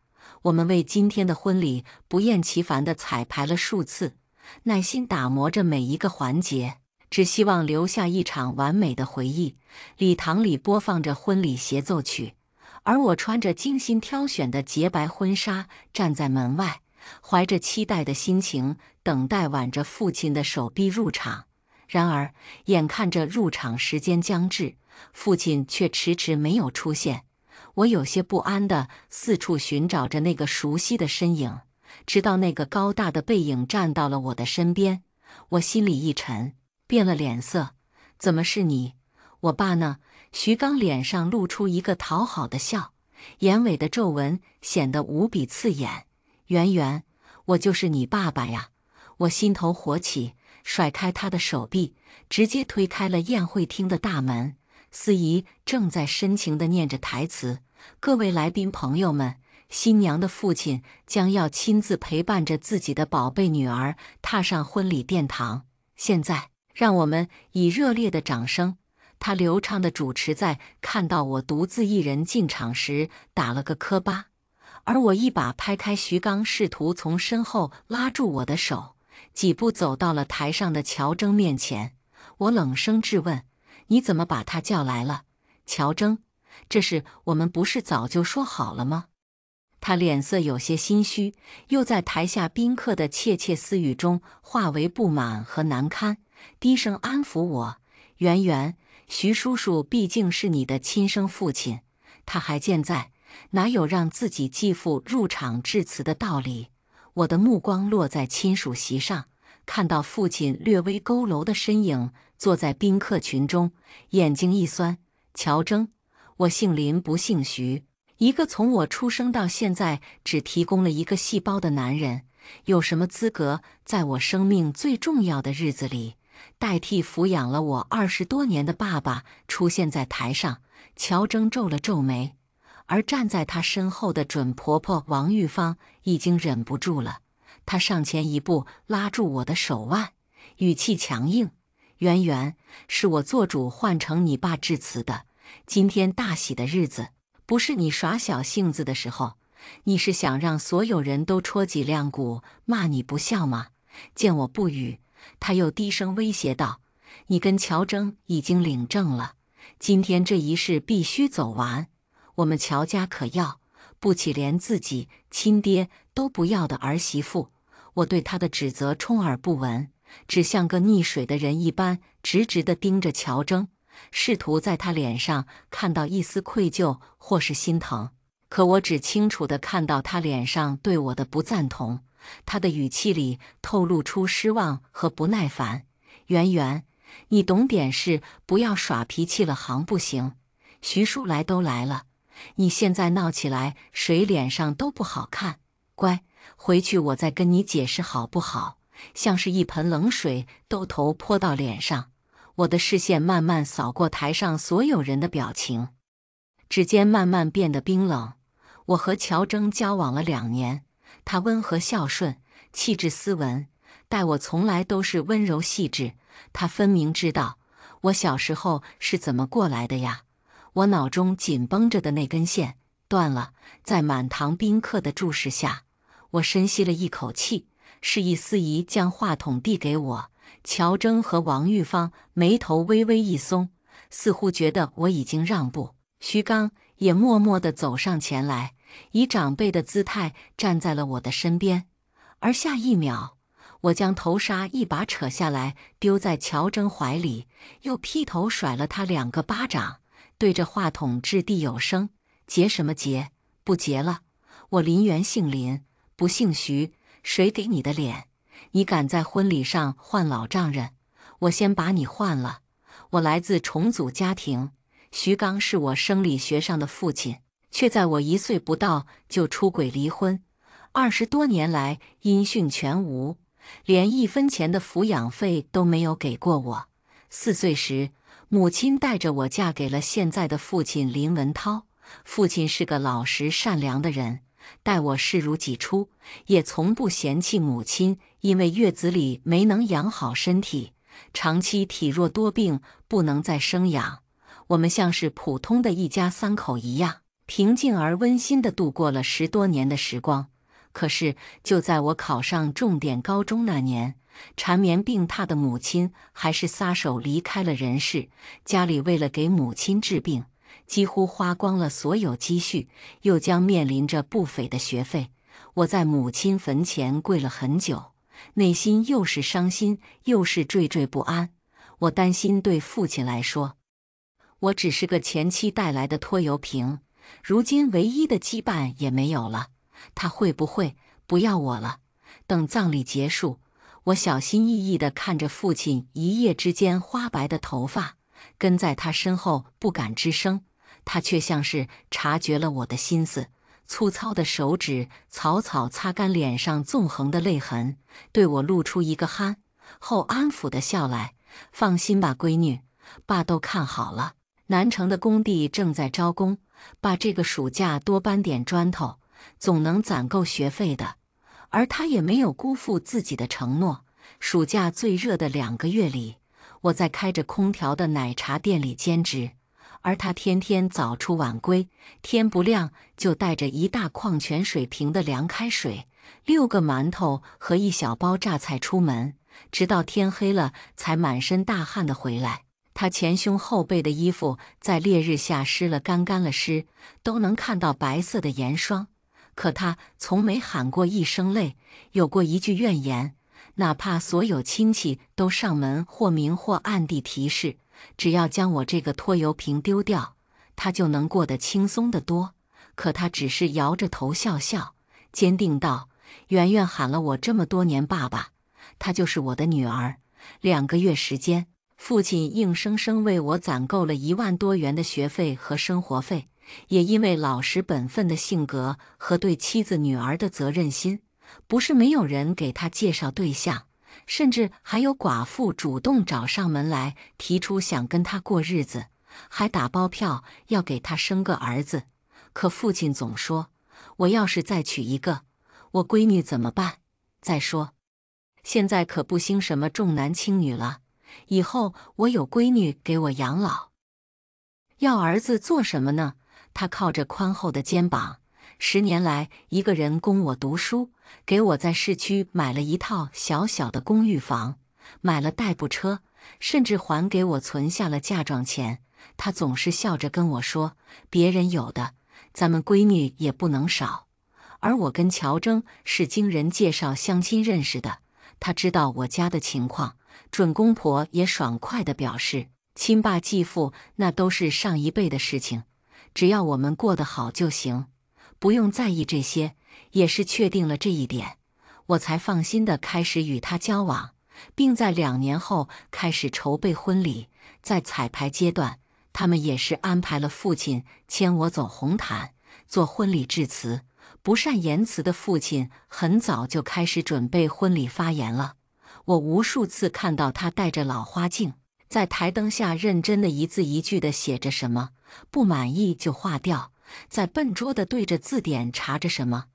我们为今天的婚礼不厌其烦地彩排了数次，耐心打磨着每一个环节，只希望留下一场完美的回忆。礼堂里播放着婚礼协奏曲，而我穿着精心挑选的洁白婚纱，站在门外，怀着期待的心情等待挽着父亲的手臂入场。然而，眼看着入场时间将至，父亲却迟迟没有出现。我有些不安地四处寻找着那个熟悉的身影，直到那个高大的背影站到了我的身边，我心里一沉，变了脸色。怎么是你？我爸呢？徐刚脸上露出一个讨好的笑，眼尾的皱纹显得无比刺眼。圆圆，我就是你爸爸呀！我心头火起，甩开他的手臂，直接推开了宴会厅的大门。司仪正在深情地念着台词。各位来宾朋友们，新娘的父亲将要亲自陪伴着自己的宝贝女儿踏上婚礼殿堂。现在，让我们以热烈的掌声。他流畅的主持在看到我独自一人进场时打了个磕巴，而我一把拍开徐刚，试图从身后拉住我的手，几步走到了台上的乔征面前。我冷声质问：“你怎么把他叫来了，乔征这是我们不是早就说好了吗？他脸色有些心虚，又在台下宾客的窃窃私语中化为不满和难堪，低声安抚我：“圆圆，徐叔叔毕竟是你的亲生父亲，他还健在，哪有让自己继父入场致辞的道理？”我的目光落在亲属席上，看到父亲略微佝偻的身影坐在宾客群中，眼睛一酸，乔铮。我姓林，不姓徐。一个从我出生到现在只提供了一个细胞的男人，有什么资格在我生命最重要的日子里，代替抚养了我二十多年的爸爸出现在台上？乔铮皱了皱眉，而站在他身后的准婆婆王玉芳已经忍不住了，她上前一步拉住我的手腕，语气强硬：“媛媛，是我做主换成你爸致辞的。”今天大喜的日子，不是你耍小性子的时候。你是想让所有人都戳脊梁骨，骂你不孝吗？见我不语，他又低声威胁道：“你跟乔征已经领证了，今天这一世必须走完。我们乔家可要不起连自己亲爹都不要的儿媳妇。”我对他的指责充耳不闻，只像个溺水的人一般，直直地盯着乔征。试图在他脸上看到一丝愧疚或是心疼，可我只清楚地看到他脸上对我的不赞同。他的语气里透露出失望和不耐烦：“圆圆，你懂点事，不要耍脾气了，行不行？徐叔来都来了，你现在闹起来，谁脸上都不好看。乖，回去我再跟你解释，好不好？”像是一盆冷水兜头泼到脸上。我的视线慢慢扫过台上所有人的表情，指尖慢慢变得冰冷。我和乔峥交往了两年，他温和孝顺，气质斯文，待我从来都是温柔细致。他分明知道我小时候是怎么过来的呀！我脑中紧绷着的那根线断了，在满堂宾客的注视下，我深吸了一口气，示意司仪将话筒递给我。乔铮和王玉芳眉头微微一松，似乎觉得我已经让步。徐刚也默默的走上前来，以长辈的姿态站在了我的身边。而下一秒，我将头纱一把扯下来，丢在乔铮怀里，又劈头甩了他两个巴掌，对着话筒掷地有声：“结什么结？不结了！我林元姓林，不姓徐，谁给你的脸？”你敢在婚礼上换老丈人，我先把你换了。我来自重组家庭，徐刚是我生理学上的父亲，却在我一岁不到就出轨离婚，二十多年来音讯全无，连一分钱的抚养费都没有给过我。四岁时，母亲带着我嫁给了现在的父亲林文涛。父亲是个老实善良的人，待我视如己出，也从不嫌弃母亲。因为月子里没能养好身体，长期体弱多病，不能再生养。我们像是普通的一家三口一样，平静而温馨的度过了十多年的时光。可是，就在我考上重点高中那年，缠绵病榻的母亲还是撒手离开了人世。家里为了给母亲治病，几乎花光了所有积蓄，又将面临着不菲的学费。我在母亲坟前跪了很久。内心又是伤心又是惴惴不安，我担心对父亲来说，我只是个前妻带来的拖油瓶，如今唯一的羁绊也没有了，他会不会不要我了？等葬礼结束，我小心翼翼地看着父亲一夜之间花白的头发，跟在他身后不敢吱声，他却像是察觉了我的心思。粗糙的手指草草擦干脸上纵横的泪痕，对我露出一个憨厚安抚的笑来：“放心吧，闺女，爸都看好了。南城的工地正在招工，把这个暑假多搬点砖头，总能攒够学费的。”而他也没有辜负自己的承诺，暑假最热的两个月里，我在开着空调的奶茶店里兼职。而他天天早出晚归，天不亮就带着一大矿泉水瓶的凉开水、六个馒头和一小包榨菜出门，直到天黑了才满身大汗地回来。他前胸后背的衣服在烈日下湿了干，干了湿，都能看到白色的盐霜。可他从没喊过一声累，有过一句怨言，哪怕所有亲戚都上门或明或暗地提示。只要将我这个拖油瓶丢掉，他就能过得轻松的多。可他只是摇着头笑笑，坚定道：“圆圆喊了我这么多年爸爸，她就是我的女儿。”两个月时间，父亲硬生生为我攒够了一万多元的学费和生活费。也因为老实本分的性格和对妻子女儿的责任心，不是没有人给他介绍对象。甚至还有寡妇主动找上门来，提出想跟他过日子，还打包票要给他生个儿子。可父亲总说：“我要是再娶一个，我闺女怎么办？再说，现在可不兴什么重男轻女了。以后我有闺女给我养老，要儿子做什么呢？”他靠着宽厚的肩膀。十年来，一个人供我读书，给我在市区买了一套小小的公寓房，买了代步车，甚至还给我存下了嫁妆钱。他总是笑着跟我说：“别人有的，咱们闺女也不能少。”而我跟乔铮是经人介绍相亲认识的，他知道我家的情况，准公婆也爽快地表示：“亲爸继父那都是上一辈的事情，只要我们过得好就行。”不用在意这些，也是确定了这一点，我才放心的开始与他交往，并在两年后开始筹备婚礼。在彩排阶段，他们也是安排了父亲牵我走红毯，做婚礼致辞。不善言辞的父亲很早就开始准备婚礼发言了。我无数次看到他戴着老花镜，在台灯下认真的一字一句的写着什么，不满意就划掉。在笨拙地对着字典查着什么，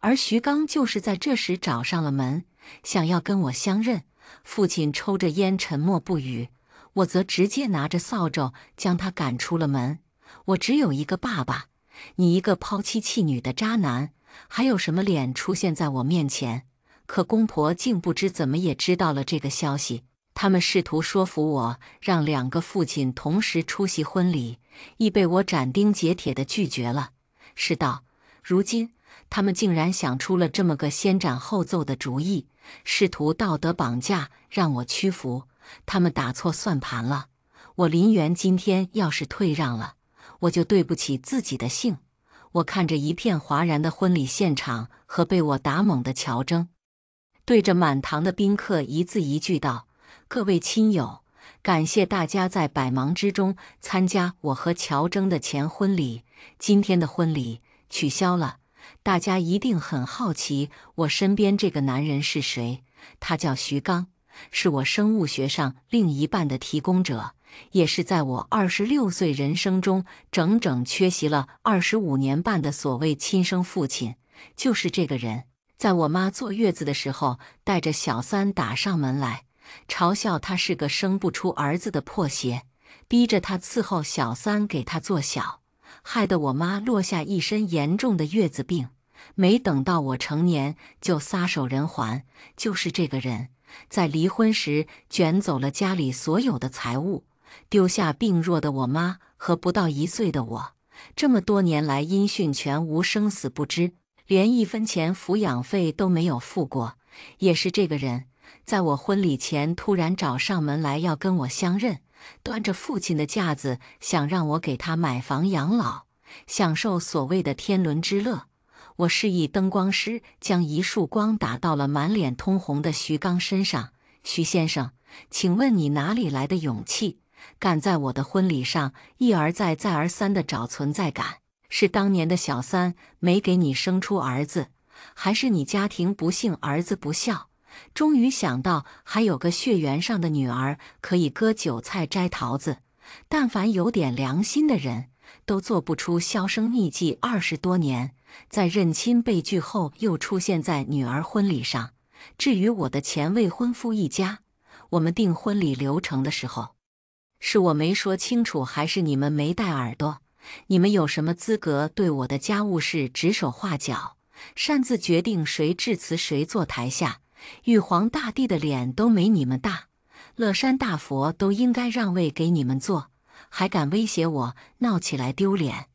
而徐刚就是在这时找上了门，想要跟我相认。父亲抽着烟沉默不语，我则直接拿着扫帚将他赶出了门。我只有一个爸爸，你一个抛妻弃女的渣男，还有什么脸出现在我面前？可公婆竟不知怎么也知道了这个消息，他们试图说服我，让两个父亲同时出席婚礼。亦被我斩钉截铁地拒绝了。是道，如今他们竟然想出了这么个先斩后奏的主意，试图道德绑架让我屈服。他们打错算盘了。我林园今天要是退让了，我就对不起自己的姓。我看着一片哗然的婚礼现场和被我打懵的乔征，对着满堂的宾客一字一句道：“各位亲友。”感谢大家在百忙之中参加我和乔铮的前婚礼。今天的婚礼取消了，大家一定很好奇我身边这个男人是谁。他叫徐刚，是我生物学上另一半的提供者，也是在我二十六岁人生中整整缺席了二十五年半的所谓亲生父亲。就是这个人，在我妈坐月子的时候，带着小三打上门来。嘲笑他是个生不出儿子的破鞋，逼着他伺候小三给他做小，害得我妈落下一身严重的月子病，没等到我成年就撒手人寰。就是这个人，在离婚时卷走了家里所有的财物，丢下病弱的我妈和不到一岁的我，这么多年来音讯全无，生死不知，连一分钱抚养费都没有付过。也是这个人。在我婚礼前突然找上门来要跟我相认，端着父亲的架子，想让我给他买房养老，享受所谓的天伦之乐。我示意灯光师将一束光打到了满脸通红的徐刚身上。徐先生，请问你哪里来的勇气，敢在我的婚礼上一而再、再而三地找存在感？是当年的小三没给你生出儿子，还是你家庭不幸，儿子不孝？终于想到还有个血缘上的女儿可以割韭菜摘桃子，但凡有点良心的人都做不出销声匿迹二十多年，在认亲被拒后又出现在女儿婚礼上。至于我的前未婚夫一家，我们订婚礼流程的时候，是我没说清楚，还是你们没带耳朵？你们有什么资格对我的家务事指手画脚，擅自决定谁致辞谁坐台下？玉皇大帝的脸都没你们大，乐山大佛都应该让位给你们坐，还敢威胁我？闹起来丢脸！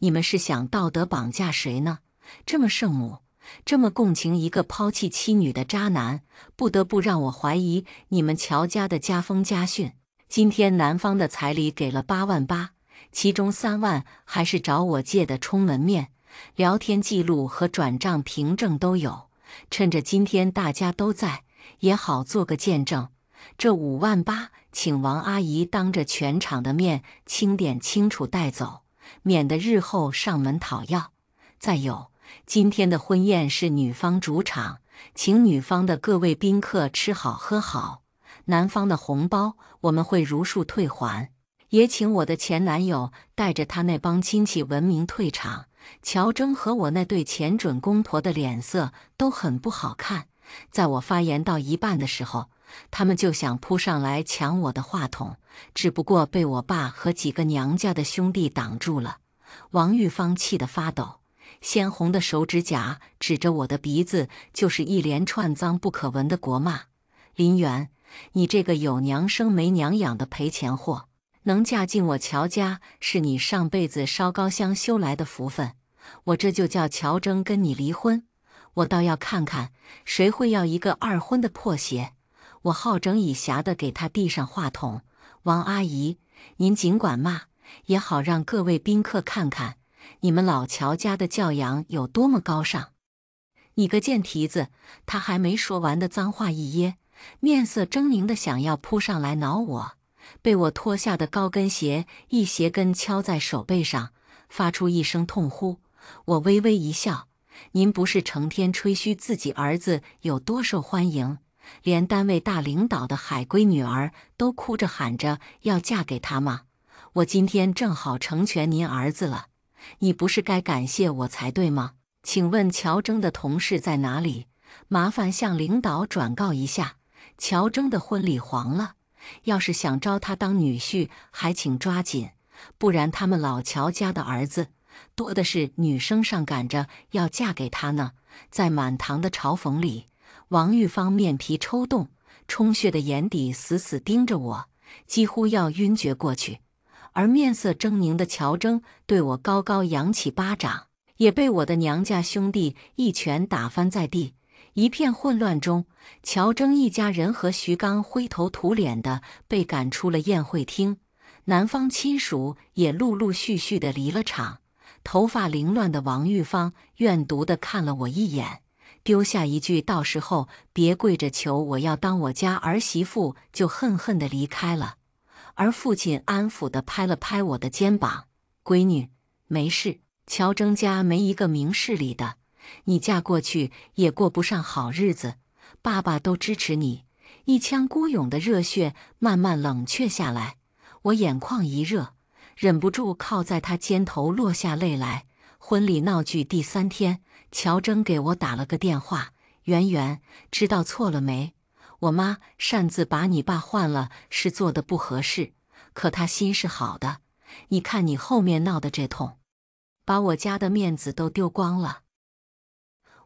你们是想道德绑架谁呢？这么圣母，这么共情一个抛弃妻女的渣男，不得不让我怀疑你们乔家的家风家训。今天男方的彩礼给了八万八，其中三万还是找我借的充门面，聊天记录和转账凭证都有。趁着今天大家都在，也好做个见证。这五万八，请王阿姨当着全场的面清点清楚，带走，免得日后上门讨要。再有，今天的婚宴是女方主场，请女方的各位宾客吃好喝好。男方的红包我们会如数退还，也请我的前男友带着他那帮亲戚文明退场。乔铮和我那对前准公婆的脸色都很不好看，在我发言到一半的时候，他们就想扑上来抢我的话筒，只不过被我爸和几个娘家的兄弟挡住了。王玉芳气得发抖，鲜红的手指甲指着我的鼻子，就是一连串脏不可闻的国骂：“林媛，你这个有娘生没娘养的赔钱货，能嫁进我乔家是你上辈子烧高香修来的福分。”我这就叫乔铮跟你离婚，我倒要看看谁会要一个二婚的破鞋。我好整以暇的给他递上话筒：“王阿姨，您尽管骂也好，让各位宾客看看你们老乔家的教养有多么高尚。”你个贱蹄子！他还没说完的脏话一噎，面色狰狞的想要扑上来挠我，被我脱下的高跟鞋一鞋跟敲在手背上，发出一声痛呼。我微微一笑：“您不是成天吹嘘自己儿子有多受欢迎，连单位大领导的海归女儿都哭着喊着要嫁给他吗？我今天正好成全您儿子了，你不是该感谢我才对吗？”请问乔征的同事在哪里？麻烦向领导转告一下，乔征的婚礼黄了。要是想招他当女婿，还请抓紧，不然他们老乔家的儿子……多的是女生上赶着要嫁给他呢，在满堂的嘲讽里，王玉芳面皮抽动，充血的眼底死死盯着我，几乎要晕厥过去。而面色狰狞的乔峥对我高高扬起巴掌，也被我的娘家兄弟一拳打翻在地。一片混乱中，乔峥一家人和徐刚灰头土脸的被赶出了宴会厅，男方亲属也陆陆续续的离了场。头发凌乱的王玉芳怨毒的看了我一眼，丢下一句“到时候别跪着求我要当我家儿媳妇”，就恨恨的离开了。而父亲安抚的拍了拍我的肩膀：“闺女，没事。乔铮家没一个明事理的，你嫁过去也过不上好日子。爸爸都支持你。”一腔孤勇的热血慢慢冷却下来，我眼眶一热。忍不住靠在他肩头落下泪来。婚礼闹剧第三天，乔铮给我打了个电话：“圆圆，知道错了没？我妈擅自把你爸换了，是做的不合适，可她心是好的。你看你后面闹的这通，把我家的面子都丢光了。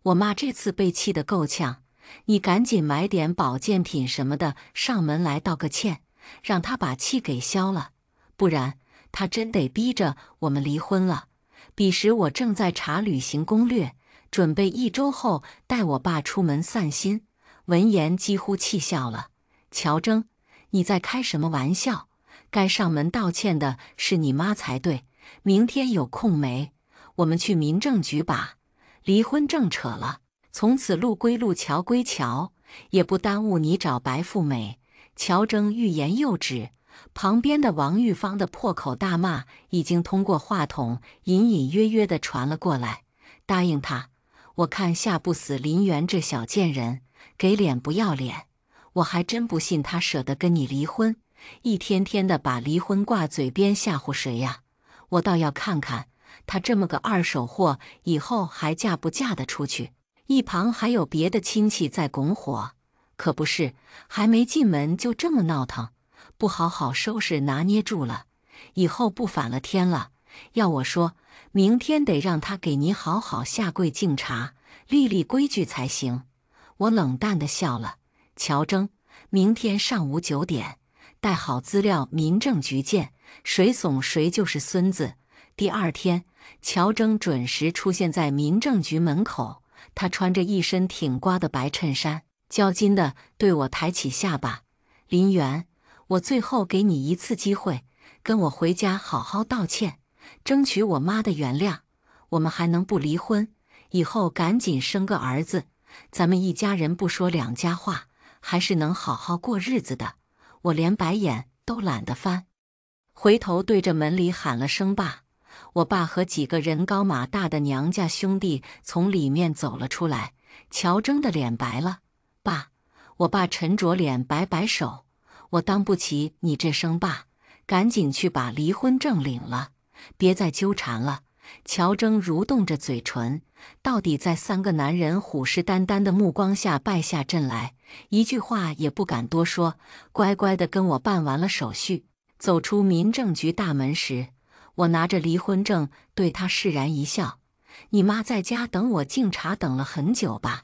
我妈这次被气得够呛，你赶紧买点保健品什么的上门来道个歉，让她把气给消了，不然。”他真得逼着我们离婚了。彼时我正在查旅行攻略，准备一周后带我爸出门散心。闻言几乎气笑了：“乔铮，你在开什么玩笑？该上门道歉的是你妈才对。明天有空没？我们去民政局把离婚证扯了，从此路归路，桥归桥，也不耽误你找白富美。”乔铮欲言又止。旁边的王玉芳的破口大骂已经通过话筒隐隐约约的传了过来。答应他，我看吓不死林园这小贱人，给脸不要脸，我还真不信他舍得跟你离婚。一天天的把离婚挂嘴边，吓唬谁呀？我倒要看看他这么个二手货，以后还嫁不嫁得出去。一旁还有别的亲戚在拱火，可不是，还没进门就这么闹腾。不好好收拾拿捏住了，以后不反了天了。要我说，明天得让他给你好好下跪敬茶，立立规矩才行。我冷淡的笑了。乔征，明天上午九点，带好资料，民政局见。谁怂谁就是孙子。第二天，乔征准时出现在民政局门口。他穿着一身挺刮的白衬衫，焦金的对我抬起下巴，林源。我最后给你一次机会，跟我回家好好道歉，争取我妈的原谅，我们还能不离婚？以后赶紧生个儿子，咱们一家人不说两家话，还是能好好过日子的。我连白眼都懒得翻，回头对着门里喊了声“爸”，我爸和几个人高马大的娘家兄弟从里面走了出来。乔铮的脸白了，爸。我爸沉着脸摆摆手。我当不起你这声爸，赶紧去把离婚证领了，别再纠缠了。乔铮蠕动着嘴唇，到底在三个男人虎视眈眈的目光下败下阵来，一句话也不敢多说，乖乖的跟我办完了手续。走出民政局大门时，我拿着离婚证，对他释然一笑：“你妈在家等我敬茶等了很久吧？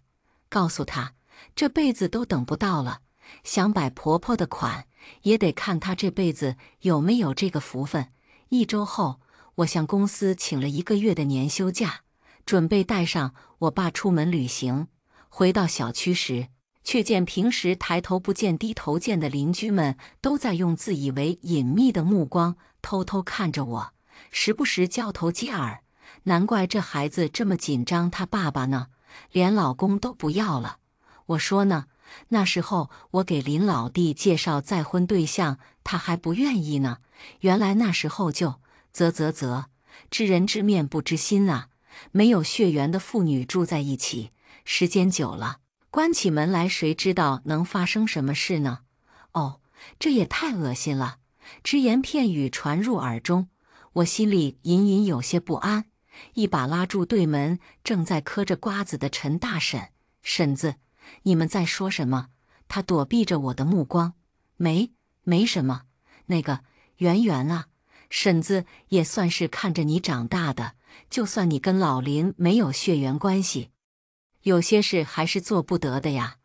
告诉她，这辈子都等不到了。”想摆婆婆的款，也得看她这辈子有没有这个福分。一周后，我向公司请了一个月的年休假，准备带上我爸出门旅行。回到小区时，却见平时抬头不见低头见的邻居们，都在用自以为隐秘的目光偷偷看着我，时不时交头接耳。难怪这孩子这么紧张，他爸爸呢，连老公都不要了。我说呢。那时候我给林老弟介绍再婚对象，他还不愿意呢。原来那时候就啧啧啧，知人知面不知心啊！没有血缘的父女住在一起，时间久了，关起门来，谁知道能发生什么事呢？哦，这也太恶心了！只言片语传入耳中，我心里隐隐有些不安，一把拉住对门正在嗑着瓜子的陈大婶婶子。你们在说什么？他躲避着我的目光，没，没什么。那个圆圆啊，婶子也算是看着你长大的，就算你跟老林没有血缘关系，有些事还是做不得的呀。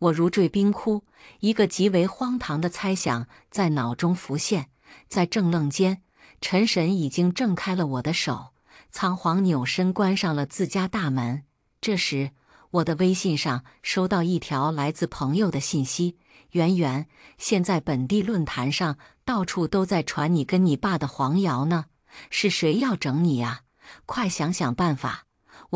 我如坠冰窟，一个极为荒唐的猜想在脑中浮现。在怔愣间，陈婶已经挣开了我的手，仓皇扭身关上了自家大门。这时。我的微信上收到一条来自朋友的信息：“圆圆，现在本地论坛上到处都在传你跟你爸的黄谣呢，是谁要整你啊？快想想办法！”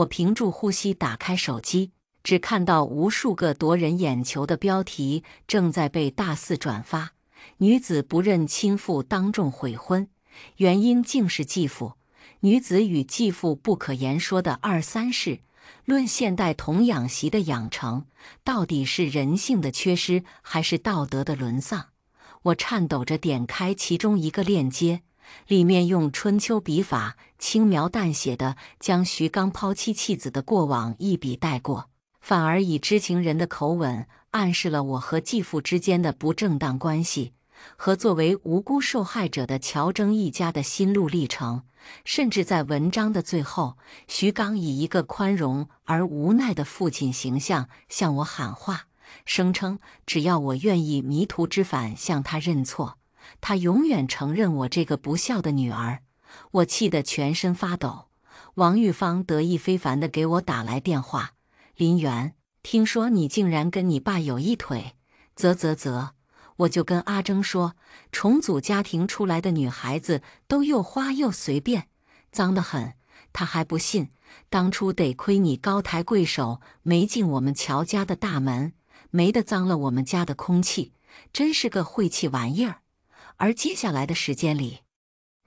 我屏住呼吸，打开手机，只看到无数个夺人眼球的标题正在被大肆转发：“女子不认亲父，当众悔婚，原因竟是继父；女子与继父不可言说的二三事。”论现代童养媳的养成，到底是人性的缺失还是道德的沦丧？我颤抖着点开其中一个链接，里面用春秋笔法轻描淡写地将徐刚抛妻弃子的过往一笔带过，反而以知情人的口吻暗示了我和继父之间的不正当关系。和作为无辜受害者的乔铮一家的心路历程，甚至在文章的最后，徐刚以一个宽容而无奈的父亲形象向我喊话，声称只要我愿意迷途知返，向他认错，他永远承认我这个不孝的女儿。我气得全身发抖。王玉芳得意非凡地给我打来电话：“林媛，听说你竟然跟你爸有一腿？啧啧啧。”我就跟阿征说，重组家庭出来的女孩子都又花又随便，脏的很。他还不信。当初得亏你高抬贵手，没进我们乔家的大门，没得脏了我们家的空气，真是个晦气玩意儿。而接下来的时间里，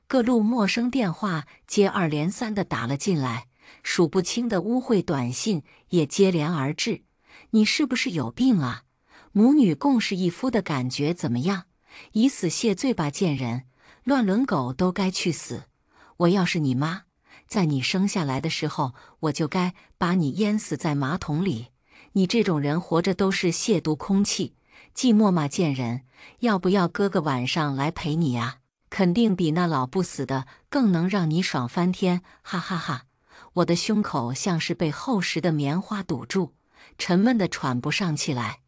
各路陌生电话接二连三的打了进来，数不清的污秽短信也接连而至。你是不是有病啊？母女共侍一夫的感觉怎么样？以死谢罪吧，贱人！乱伦狗都该去死！我要是你妈，在你生下来的时候，我就该把你淹死在马桶里。你这种人活着都是亵渎空气，寂寞吗？贱人，要不要哥哥晚上来陪你呀？肯定比那老不死的更能让你爽翻天！哈哈哈！我的胸口像是被厚实的棉花堵住，沉闷的喘不上气来。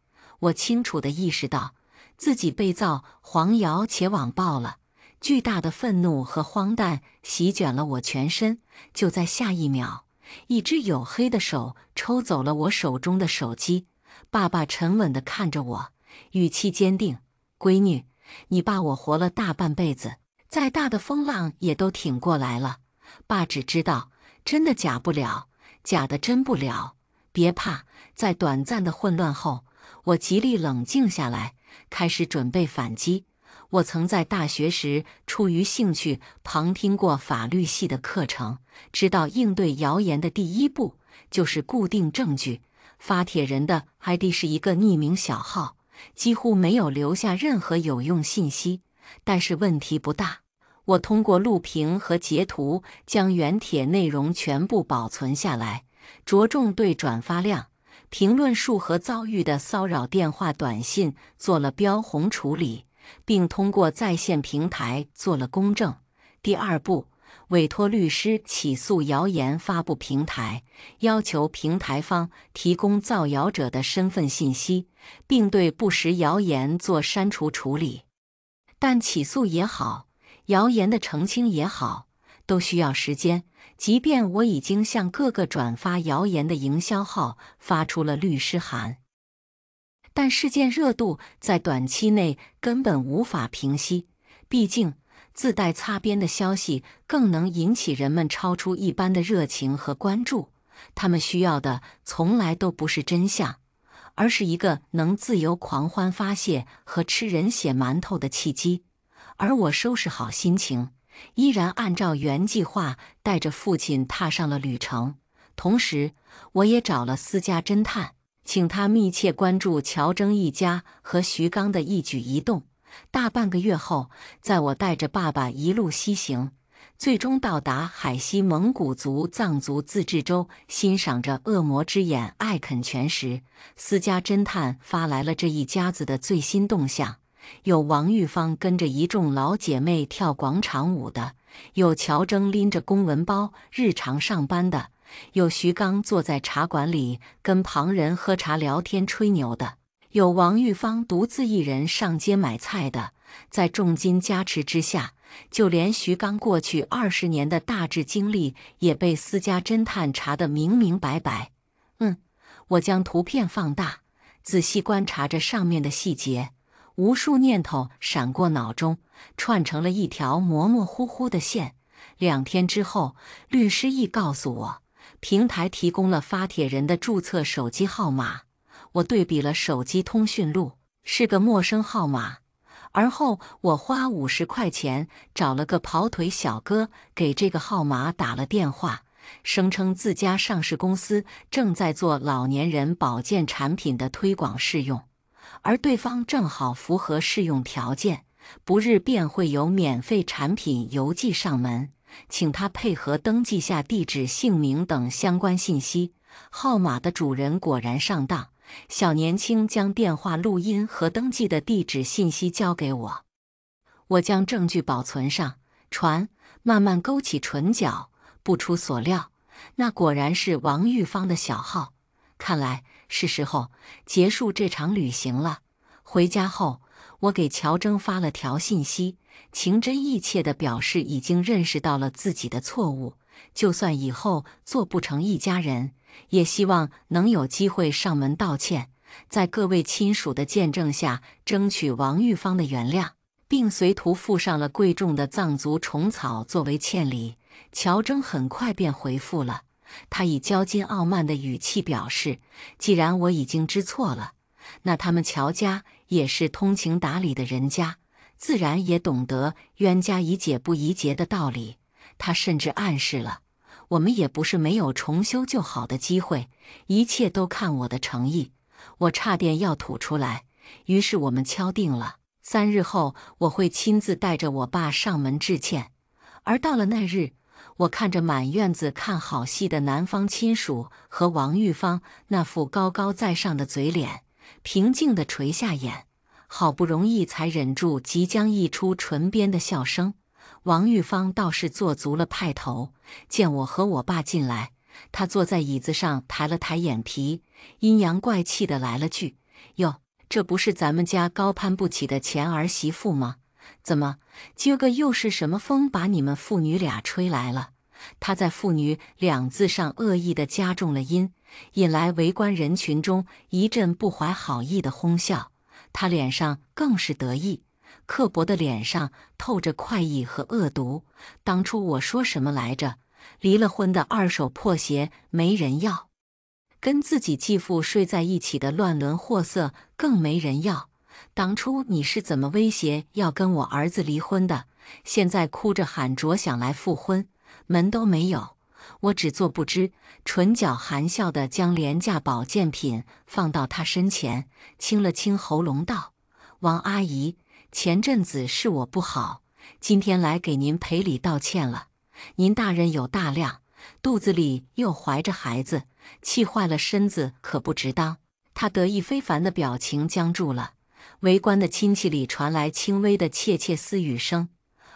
我清楚的意识到自己被造黄谣且网暴了，巨大的愤怒和荒诞席卷了我全身。就在下一秒，一只黝黑的手抽走了我手中的手机。爸爸沉稳的看着我，语气坚定：“闺女，你爸我活了大半辈子，再大的风浪也都挺过来了。爸只知道，真的假不了，假的真不了。别怕，在短暂的混乱后。”我极力冷静下来，开始准备反击。我曾在大学时出于兴趣旁听过法律系的课程，知道应对谣言的第一步就是固定证据。发帖人的 ID 是一个匿名小号，几乎没有留下任何有用信息，但是问题不大。我通过录屏和截图将原帖内容全部保存下来，着重对转发量。评论数和遭遇的骚扰电话、短信做了标红处理，并通过在线平台做了公证。第二步，委托律师起诉谣言发布平台，要求平台方提供造谣者的身份信息，并对不实谣言做删除处理。但起诉也好，谣言的澄清也好，都需要时间。即便我已经向各个转发谣言的营销号发出了律师函，但事件热度在短期内根本无法平息。毕竟自带擦边的消息更能引起人们超出一般的热情和关注。他们需要的从来都不是真相，而是一个能自由狂欢发泄和吃人血馒头的契机。而我收拾好心情。依然按照原计划带着父亲踏上了旅程，同时我也找了私家侦探，请他密切关注乔铮一家和徐刚的一举一动。大半个月后，在我带着爸爸一路西行，最终到达海西蒙古族藏族自治州，欣赏着恶魔之眼艾肯泉时，私家侦探发来了这一家子的最新动向。有王玉芳跟着一众老姐妹跳广场舞的，有乔峥拎着公文包日常上班的，有徐刚坐在茶馆里跟旁人喝茶聊天吹牛的，有王玉芳独自一人上街买菜的。在重金加持之下，就连徐刚过去二十年的大致经历也被私家侦探查得明明白白。嗯，我将图片放大，仔细观察着上面的细节。无数念头闪过脑中，串成了一条模模糊糊的线。两天之后，律师亦告诉我，平台提供了发帖人的注册手机号码，我对比了手机通讯录，是个陌生号码。而后，我花五十块钱找了个跑腿小哥，给这个号码打了电话，声称自家上市公司正在做老年人保健产品的推广试用。而对方正好符合适用条件，不日便会有免费产品邮寄上门，请他配合登记下地址、姓名等相关信息。号码的主人果然上当，小年轻将电话录音和登记的地址信息交给我，我将证据保存上传，慢慢勾起唇角。不出所料，那果然是王玉芳的小号，看来。是时候结束这场旅行了。回家后，我给乔征发了条信息，情真意切地表示已经认识到了自己的错误，就算以后做不成一家人，也希望能有机会上门道歉，在各位亲属的见证下争取王玉芳的原谅，并随图附上了贵重的藏族虫草作为歉礼。乔征很快便回复了。他以骄矜傲慢的语气表示：“既然我已经知错了，那他们乔家也是通情达理的人家，自然也懂得冤家宜解不宜结的道理。”他甚至暗示了：“我们也不是没有重修旧好的机会，一切都看我的诚意。”我差点要吐出来。于是我们敲定了，三日后我会亲自带着我爸上门致歉。而到了那日，我看着满院子看好戏的男方亲属和王玉芳那副高高在上的嘴脸，平静地垂下眼，好不容易才忍住即将溢出唇边的笑声。王玉芳倒是做足了派头，见我和我爸进来，她坐在椅子上抬了抬眼皮，阴阳怪气地来了句：“哟，这不是咱们家高攀不起的前儿媳妇吗？”怎么，今个又是什么风把你们父女俩吹来了？他在“父女”两字上恶意的加重了音，引来围观人群中一阵不怀好意的哄笑。他脸上更是得意，刻薄的脸上透着快意和恶毒。当初我说什么来着？离了婚的二手破鞋没人要，跟自己继父睡在一起的乱伦货色更没人要。当初你是怎么威胁要跟我儿子离婚的？现在哭着喊着想来复婚，门都没有。我只做不知，唇角含笑的将廉价保健品放到他身前，清了清喉咙道：“王阿姨，前阵子是我不好，今天来给您赔礼道歉了。您大人有大量，肚子里又怀着孩子，气坏了身子可不值当。”他得意非凡的表情僵住了。围观的亲戚里传来轻微的窃窃私语声，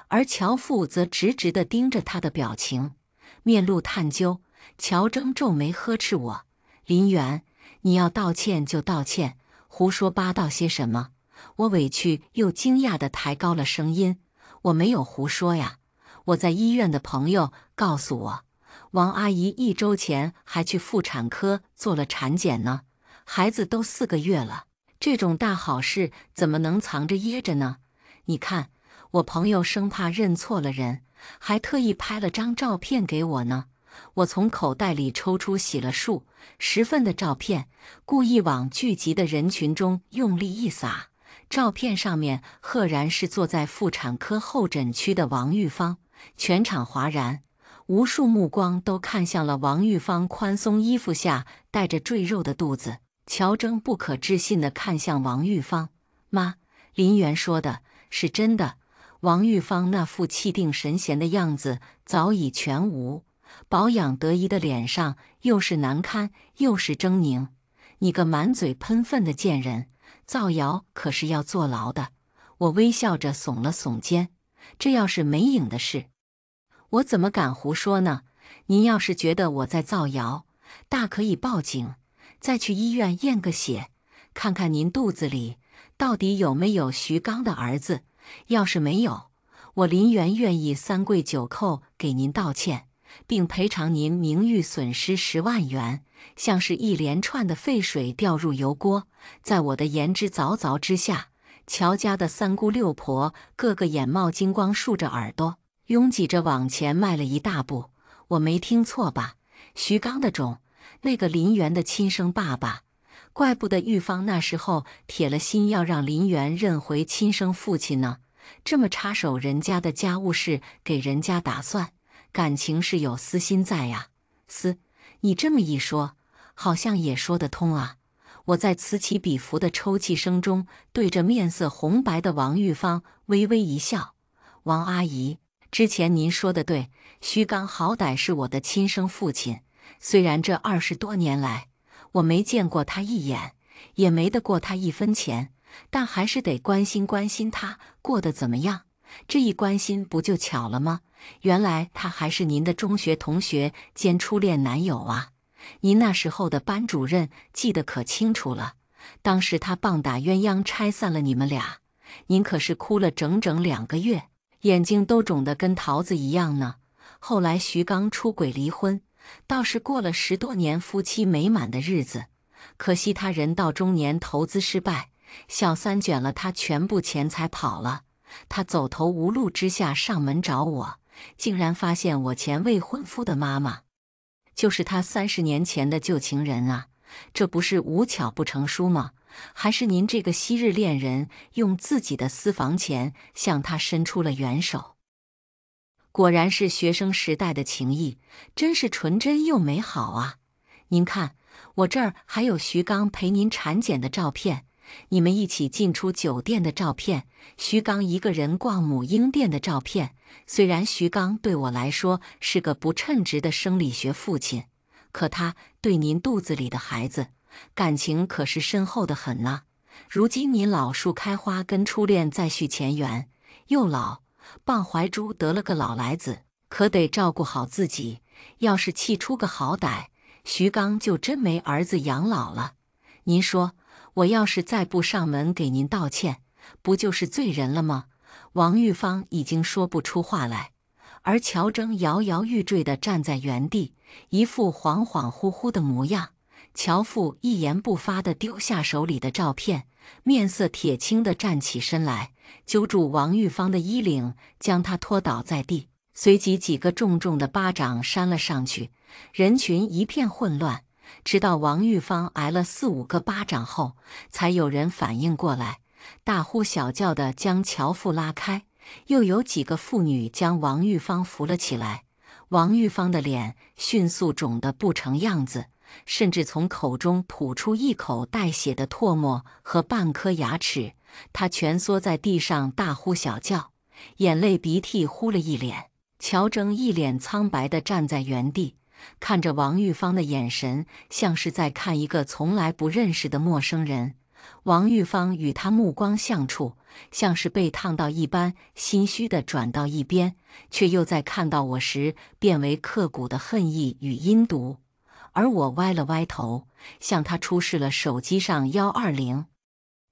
而乔父则直直地盯着他的表情，面露探究。乔铮皱眉呵斥我：“林媛，你要道歉就道歉，胡说八道些什么？”我委屈又惊讶地抬高了声音：“我没有胡说呀，我在医院的朋友告诉我，王阿姨一周前还去妇产科做了产检呢，孩子都四个月了。”这种大好事怎么能藏着掖着呢？你看，我朋友生怕认错了人，还特意拍了张照片给我呢。我从口袋里抽出洗了数十份的照片，故意往聚集的人群中用力一撒。照片上面赫然是坐在妇产科候诊区的王玉芳，全场哗然，无数目光都看向了王玉芳宽松衣服下带着赘肉的肚子。乔铮不可置信地看向王玉芳：“妈，林媛说的是真的。”王玉芳那副气定神闲的样子早已全无，保养得宜的脸上又是难堪又是狰狞。“你个满嘴喷粪的贱人，造谣可是要坐牢的！”我微笑着耸了耸肩：“这要是没影的事，我怎么敢胡说呢？您要是觉得我在造谣，大可以报警。”再去医院验个血，看看您肚子里到底有没有徐刚的儿子。要是没有，我林园愿意三跪九叩给您道歉，并赔偿您名誉损失十万元。像是一连串的废水掉入油锅，在我的言之凿凿之下，乔家的三姑六婆个个眼冒金光，竖着耳朵，拥挤着往前迈了一大步。我没听错吧？徐刚的种。那个林园的亲生爸爸，怪不得玉芳那时候铁了心要让林园认回亲生父亲呢。这么插手人家的家务事，给人家打算，感情是有私心在呀。思，你这么一说，好像也说得通啊。我在此起彼伏的抽泣声中，对着面色红白的王玉芳微微一笑：“王阿姨，之前您说的对，徐刚好歹是我的亲生父亲。”虽然这二十多年来我没见过他一眼，也没得过他一分钱，但还是得关心关心他过得怎么样。这一关心不就巧了吗？原来他还是您的中学同学兼初恋男友啊！您那时候的班主任记得可清楚了，当时他棒打鸳鸯拆散了你们俩，您可是哭了整整两个月，眼睛都肿得跟桃子一样呢。后来徐刚出轨离婚。倒是过了十多年夫妻美满的日子，可惜他人到中年投资失败，小三卷了他全部钱财跑了。他走投无路之下上门找我，竟然发现我前未婚夫的妈妈，就是他三十年前的旧情人啊！这不是无巧不成书吗？还是您这个昔日恋人用自己的私房钱向他伸出了援手？果然是学生时代的情谊，真是纯真又美好啊！您看，我这儿还有徐刚陪您产检的照片，你们一起进出酒店的照片，徐刚一个人逛母婴店的照片。虽然徐刚对我来说是个不称职的生理学父亲，可他对您肚子里的孩子感情可是深厚的很啊！如今您老树开花，跟初恋再续前缘，又老。棒怀珠得了个老来子，可得照顾好自己。要是气出个好歹，徐刚就真没儿子养老了。您说，我要是再不上门给您道歉，不就是罪人了吗？王玉芳已经说不出话来，而乔铮摇摇欲坠地站在原地，一副恍恍惚惚的模样。乔父一言不发地丢下手里的照片，面色铁青地站起身来。揪住王玉芳的衣领，将她拖倒在地，随即几个重重的巴掌扇了上去。人群一片混乱，直到王玉芳挨了四五个巴掌后，才有人反应过来，大呼小叫地将樵夫拉开。又有几个妇女将王玉芳扶了起来。王玉芳的脸迅速肿得不成样子，甚至从口中吐出一口带血的唾沫和半颗牙齿。他蜷缩在地上，大呼小叫，眼泪鼻涕呼了一脸。乔铮一脸苍白地站在原地，看着王玉芳的眼神像是在看一个从来不认识的陌生人。王玉芳与他目光相触，像是被烫到一般，心虚地转到一边，却又在看到我时变为刻骨的恨意与阴毒。而我歪了歪头，向他出示了手机上幺二零。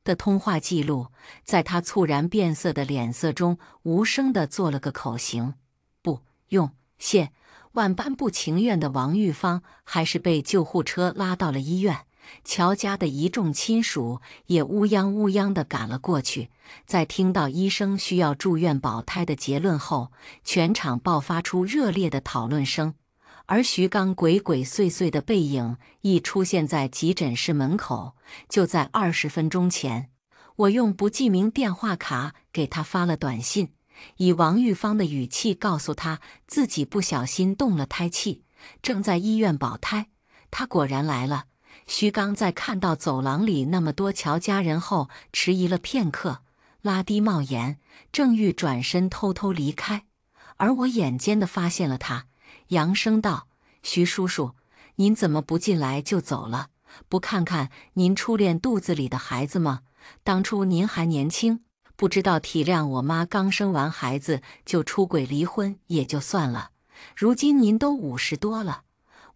的通话记录，在他猝然变色的脸色中，无声的做了个口型。不用谢。”万般不情愿的王玉芳还是被救护车拉到了医院。乔家的一众亲属也乌泱乌泱的赶了过去。在听到医生需要住院保胎的结论后，全场爆发出热烈的讨论声。而徐刚鬼鬼祟祟的背影一出现在急诊室门口，就在二十分钟前，我用不记名电话卡给他发了短信，以王玉芳的语气告诉他自己不小心动了胎气，正在医院保胎。他果然来了。徐刚在看到走廊里那么多乔家人后，迟疑了片刻，拉低帽檐，正欲转身偷偷离开，而我眼尖的发现了他。扬声道：“徐叔叔，您怎么不进来就走了？不看看您初恋肚子里的孩子吗？当初您还年轻，不知道体谅我妈刚生完孩子就出轨离婚也就算了，如今您都五十多了，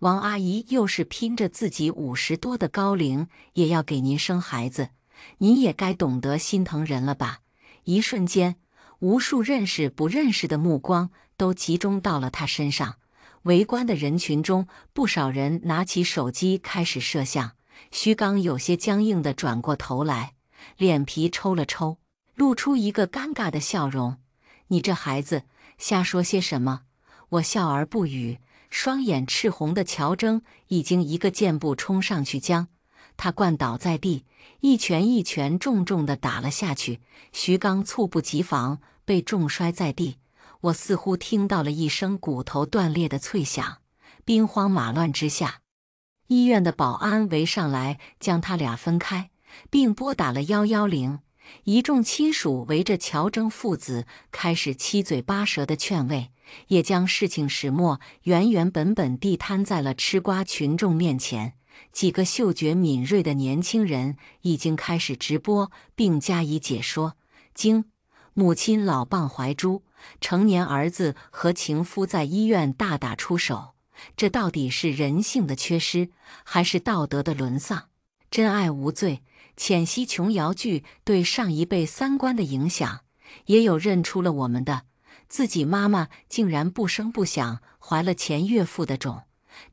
王阿姨又是拼着自己五十多的高龄也要给您生孩子，您也该懂得心疼人了吧？”一瞬间，无数认识不认识的目光都集中到了她身上。围观的人群中，不少人拿起手机开始摄像。徐刚有些僵硬地转过头来，脸皮抽了抽，露出一个尴尬的笑容：“你这孩子，瞎说些什么？”我笑而不语。双眼赤红的乔峥已经一个箭步冲上去，将他灌倒在地，一拳一拳重重地打了下去。徐刚猝不及防，被重摔在地。我似乎听到了一声骨头断裂的脆响。兵荒马乱之下，医院的保安围上来将他俩分开，并拨打了幺幺零。一众亲属围着乔征父子，开始七嘴八舌的劝慰，也将事情始末原原本本地摊在了吃瓜群众面前。几个嗅觉敏锐的年轻人已经开始直播，并加以解说。经母亲老伴怀珠。成年儿子和情夫在医院大打出手，这到底是人性的缺失，还是道德的沦丧？真爱无罪，浅析琼瑶剧对上一辈三观的影响。也有认出了我们的自己妈妈，竟然不声不响怀了前岳父的种，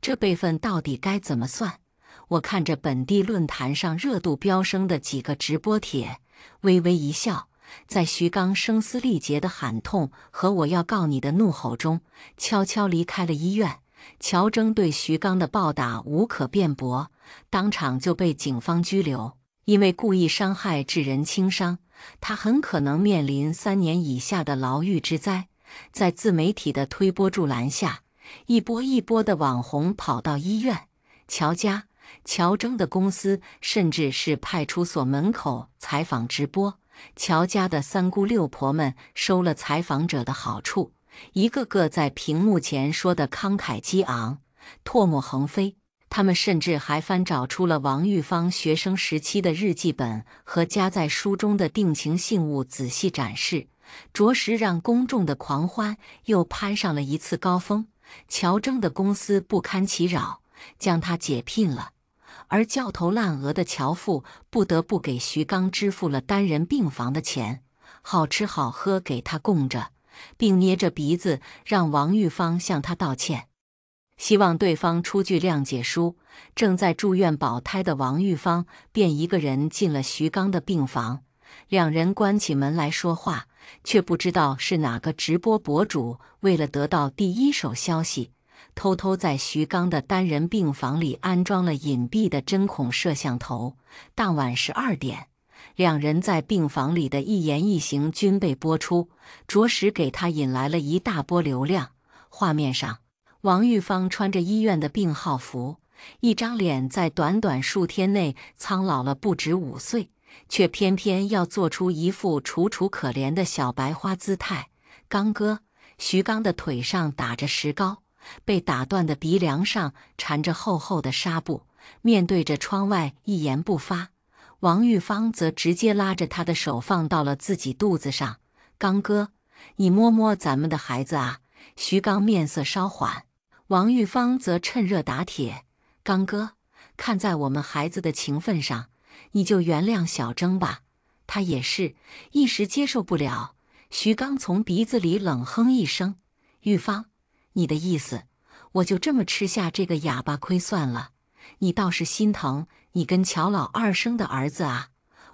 这辈分到底该怎么算？我看着本地论坛上热度飙升的几个直播帖，微微一笑。在徐刚声嘶力竭的喊痛和我要告你的怒吼中，悄悄离开了医院。乔征对徐刚的暴打无可辩驳，当场就被警方拘留，因为故意伤害致人轻伤，他很可能面临三年以下的牢狱之灾。在自媒体的推波助澜下，一波一波的网红跑到医院、乔家、乔峥的公司，甚至是派出所门口采访直播。乔家的三姑六婆们收了采访者的好处，一个个在屏幕前说的慷慨激昂，唾沫横飞。他们甚至还翻找出了王玉芳学生时期的日记本和夹在书中的定情信物，仔细展示，着实让公众的狂欢又攀上了一次高峰。乔铮的公司不堪其扰，将他解聘了。而焦头烂额的乔父不得不给徐刚支付了单人病房的钱，好吃好喝给他供着，并捏着鼻子让王玉芳向他道歉，希望对方出具谅解书。正在住院保胎的王玉芳便一个人进了徐刚的病房，两人关起门来说话，却不知道是哪个直播博主为了得到第一手消息。偷偷在徐刚的单人病房里安装了隐蔽的针孔摄像头。当晚十二点，两人在病房里的一言一行均被播出，着实给他引来了一大波流量。画面上，王玉芳穿着医院的病号服，一张脸在短短数天内苍老了不止五岁，却偏偏要做出一副楚楚可怜的小白花姿态。刚哥，徐刚的腿上打着石膏。被打断的鼻梁上缠着厚厚的纱布，面对着窗外一言不发。王玉芳则直接拉着他的手放到了自己肚子上：“刚哥，你摸摸咱们的孩子啊。”徐刚面色稍缓，王玉芳则趁热打铁：“刚哥，看在我们孩子的情分上，你就原谅小征吧，他也是一时接受不了。”徐刚从鼻子里冷哼一声：“玉芳。”你的意思，我就这么吃下这个哑巴亏算了？你倒是心疼你跟乔老二生的儿子啊！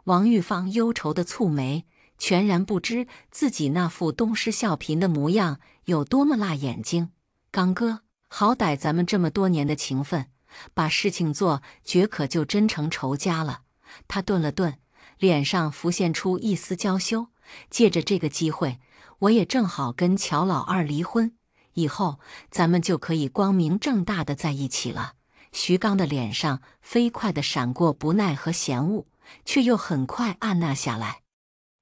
王玉芳忧愁的蹙眉，全然不知自己那副东施效颦的模样有多么辣眼睛。刚哥，好歹咱们这么多年的情分，把事情做绝，可就真成仇家了。他顿了顿，脸上浮现出一丝娇羞，借着这个机会，我也正好跟乔老二离婚。以后咱们就可以光明正大的在一起了。徐刚的脸上飞快的闪过不耐和嫌恶，却又很快按捺下来，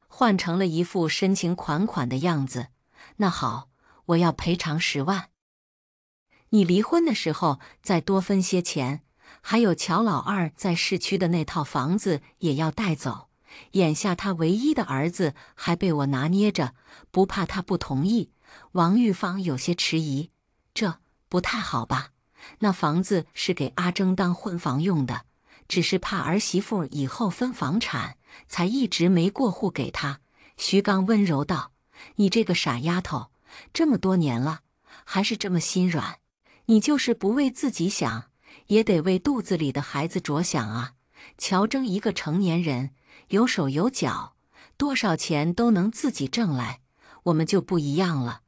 换成了一副深情款款的样子。那好，我要赔偿十万，你离婚的时候再多分些钱，还有乔老二在市区的那套房子也要带走。眼下他唯一的儿子还被我拿捏着，不怕他不同意。王玉芳有些迟疑：“这不太好吧？那房子是给阿征当婚房用的，只是怕儿媳妇以后分房产，才一直没过户给他。”徐刚温柔道：“你这个傻丫头，这么多年了，还是这么心软。你就是不为自己想，也得为肚子里的孩子着想啊。乔征一个成年人，有手有脚，多少钱都能自己挣来。我们就不一样了。”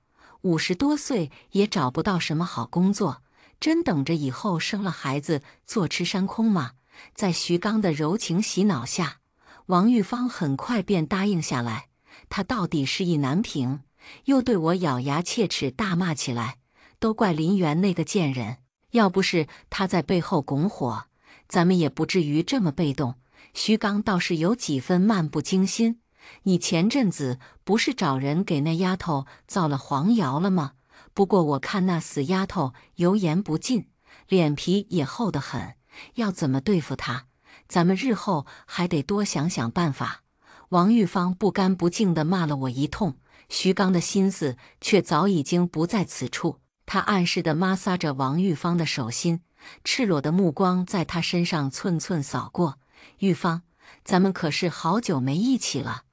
五十多岁也找不到什么好工作，真等着以后生了孩子坐吃山空吗？在徐刚的柔情洗脑下，王玉芳很快便答应下来。她到底意难平，又对我咬牙切齿大骂起来：“都怪林媛那个贱人，要不是她在背后拱火，咱们也不至于这么被动。”徐刚倒是有几分漫不经心。你前阵子不是找人给那丫头造了黄谣了吗？不过我看那死丫头油盐不进，脸皮也厚得很，要怎么对付她？咱们日后还得多想想办法。王玉芳不干不净的骂了我一通，徐刚的心思却早已经不在此处。他暗示的摩挲着王玉芳的手心，赤裸的目光在她身上寸寸扫过。玉芳，咱们可是好久没一起了。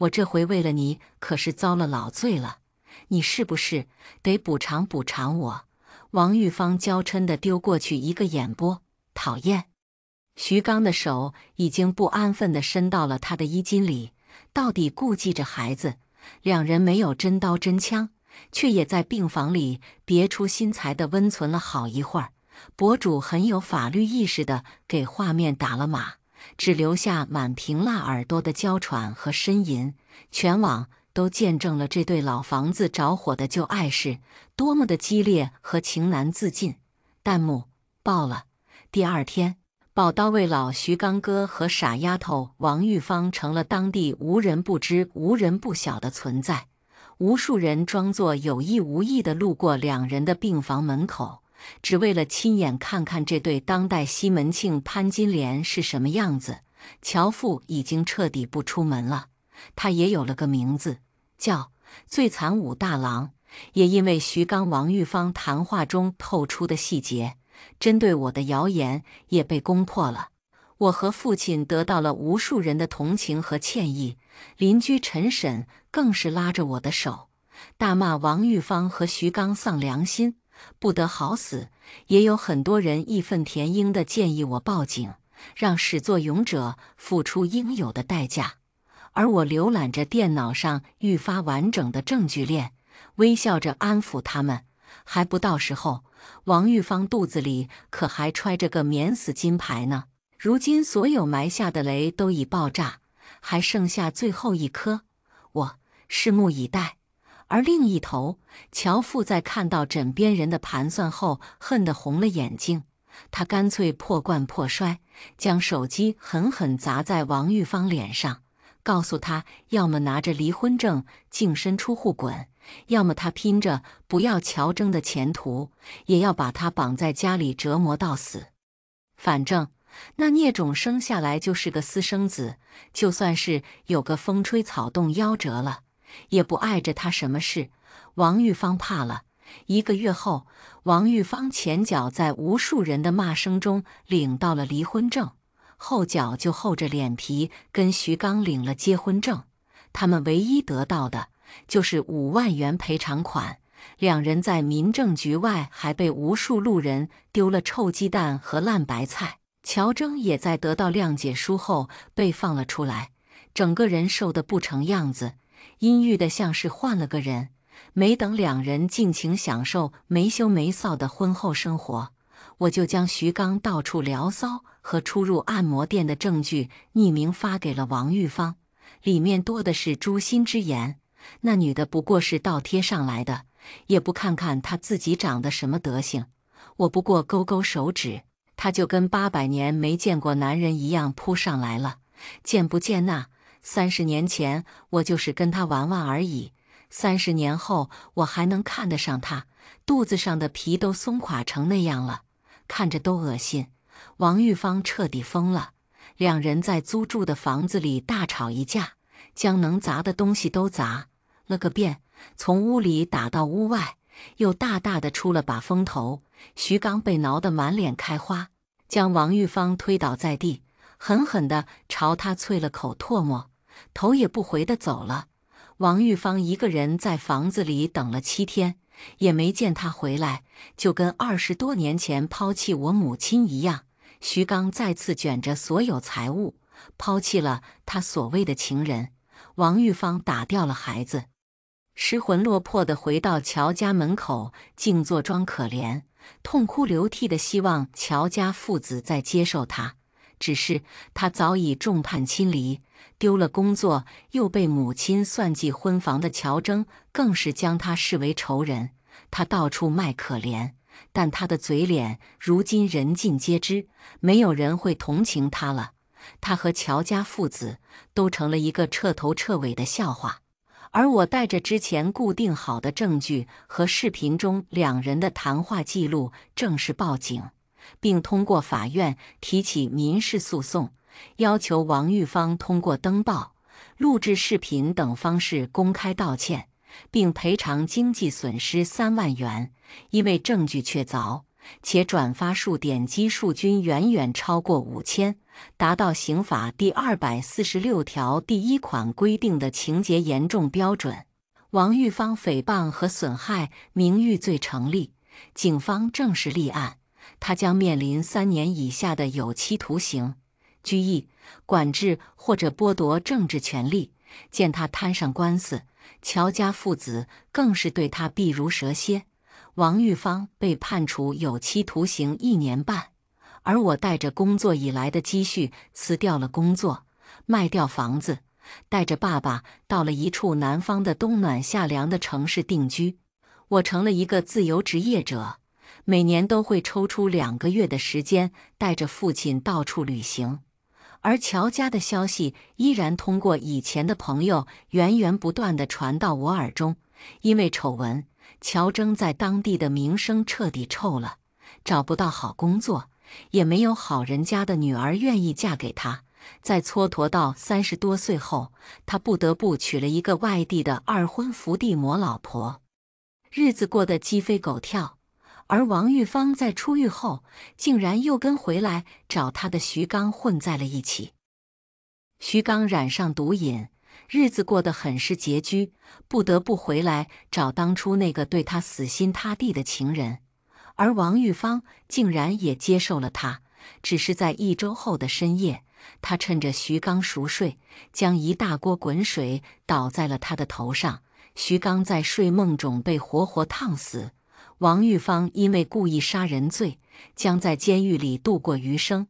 我这回为了你可是遭了老罪了，你是不是得补偿补偿我？王玉芳娇嗔地丢过去一个眼波，讨厌。徐刚的手已经不安分地伸到了他的衣襟里，到底顾忌着孩子，两人没有真刀真枪，却也在病房里别出心裁地温存了好一会儿。博主很有法律意识的给画面打了码。只留下满屏辣耳朵的娇喘和呻吟，全网都见证了这对老房子着火的旧爱是多么的激烈和情难自禁，弹幕爆了。第二天，宝刀未老徐刚哥和傻丫头王玉芳成了当地无人不知、无人不晓的存在，无数人装作有意无意的路过两人的病房门口。只为了亲眼看看这对当代西门庆潘金莲是什么样子，乔父已经彻底不出门了。他也有了个名字，叫最惨武大郎。也因为徐刚、王玉芳谈话中透出的细节，针对我的谣言也被攻破了。我和父亲得到了无数人的同情和歉意，邻居陈婶更是拉着我的手，大骂王玉芳和徐刚丧良心。不得好死！也有很多人义愤填膺地建议我报警，让始作俑者付出应有的代价。而我浏览着电脑上愈发完整的证据链，微笑着安抚他们：“还不到时候，王玉芳肚子里可还揣着个免死金牌呢。如今所有埋下的雷都已爆炸，还剩下最后一颗，我拭目以待。”而另一头，乔父在看到枕边人的盘算后，恨得红了眼睛。他干脆破罐破摔，将手机狠狠砸在王玉芳脸上，告诉她：要么拿着离婚证净身出户滚，要么他拼着不要乔峥的前途，也要把他绑在家里折磨到死。反正那孽种生下来就是个私生子，就算是有个风吹草动，夭折了。也不碍着他什么事。王玉芳怕了。一个月后，王玉芳前脚在无数人的骂声中领到了离婚证，后脚就厚着脸皮跟徐刚领了结婚证。他们唯一得到的就是五万元赔偿款。两人在民政局外还被无数路人丢了臭鸡蛋和烂白菜。乔铮也在得到谅解书后被放了出来，整个人瘦得不成样子。阴郁的，像是换了个人。没等两人尽情享受没羞没臊的婚后生活，我就将徐刚到处聊骚和出入按摩店的证据匿名发给了王玉芳，里面多的是诛心之言。那女的不过是倒贴上来的，也不看看她自己长得什么德行。我不过勾勾手指，她就跟八百年没见过男人一样扑上来了，见不见那。三十年前，我就是跟他玩玩而已。三十年后，我还能看得上他？肚子上的皮都松垮成那样了，看着都恶心。王玉芳彻底疯了，两人在租住的房子里大吵一架，将能砸的东西都砸了个遍，从屋里打到屋外，又大大的出了把风头。徐刚被挠得满脸开花，将王玉芳推倒在地，狠狠地朝他啐了口唾沫。头也不回的走了。王玉芳一个人在房子里等了七天，也没见他回来，就跟二十多年前抛弃我母亲一样。徐刚再次卷着所有财物，抛弃了他所谓的情人。王玉芳打掉了孩子，失魂落魄的回到乔家门口，静坐装可怜，痛哭流涕的希望乔家父子再接受他，只是他早已众叛亲离。丢了工作，又被母亲算计婚房的乔铮，更是将他视为仇人。他到处卖可怜，但他的嘴脸如今人尽皆知，没有人会同情他了。他和乔家父子都成了一个彻头彻尾的笑话。而我带着之前固定好的证据和视频中两人的谈话记录，正式报警，并通过法院提起民事诉讼。要求王玉芳通过登报、录制视频等方式公开道歉，并赔偿经济损失三万元。因为证据确凿，且转发数、点击数均远远超过五千，达到刑法第二百四十六条第一款规定的情节严重标准，王玉芳诽谤和损害名誉罪成立，警方正式立案，他将面临三年以下的有期徒刑。拘役、管制或者剥夺政治权利。见他摊上官司，乔家父子更是对他避如蛇蝎。王玉芳被判处有期徒刑一年半，而我带着工作以来的积蓄辞掉了工作，卖掉房子，带着爸爸到了一处南方的冬暖夏凉的城市定居。我成了一个自由职业者，每年都会抽出两个月的时间，带着父亲到处旅行。而乔家的消息依然通过以前的朋友源源不断的传到我耳中，因为丑闻，乔铮在当地的名声彻底臭了，找不到好工作，也没有好人家的女儿愿意嫁给他。在蹉跎到三十多岁后，他不得不娶了一个外地的二婚伏地魔老婆，日子过得鸡飞狗跳。而王玉芳在出狱后，竟然又跟回来找他的徐刚混在了一起。徐刚染上毒瘾，日子过得很是拮据，不得不回来找当初那个对他死心塌地的情人。而王玉芳竟然也接受了他，只是在一周后的深夜，他趁着徐刚熟睡，将一大锅滚水倒在了他的头上。徐刚在睡梦中被活活烫死。王玉芳因为故意杀人罪，将在监狱里度过余生。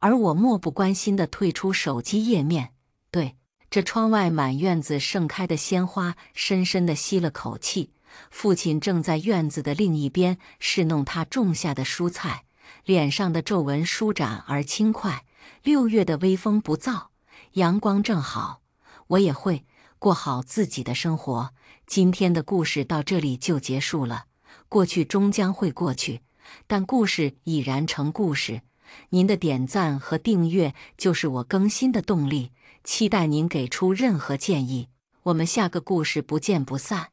而我漠不关心地退出手机页面，对这窗外满院子盛开的鲜花，深深地吸了口气。父亲正在院子的另一边侍弄他种下的蔬菜，脸上的皱纹舒展而轻快。六月的微风不燥，阳光正好。我也会过好自己的生活。今天的故事到这里就结束了。过去终将会过去，但故事已然成故事。您的点赞和订阅就是我更新的动力。期待您给出任何建议。我们下个故事不见不散。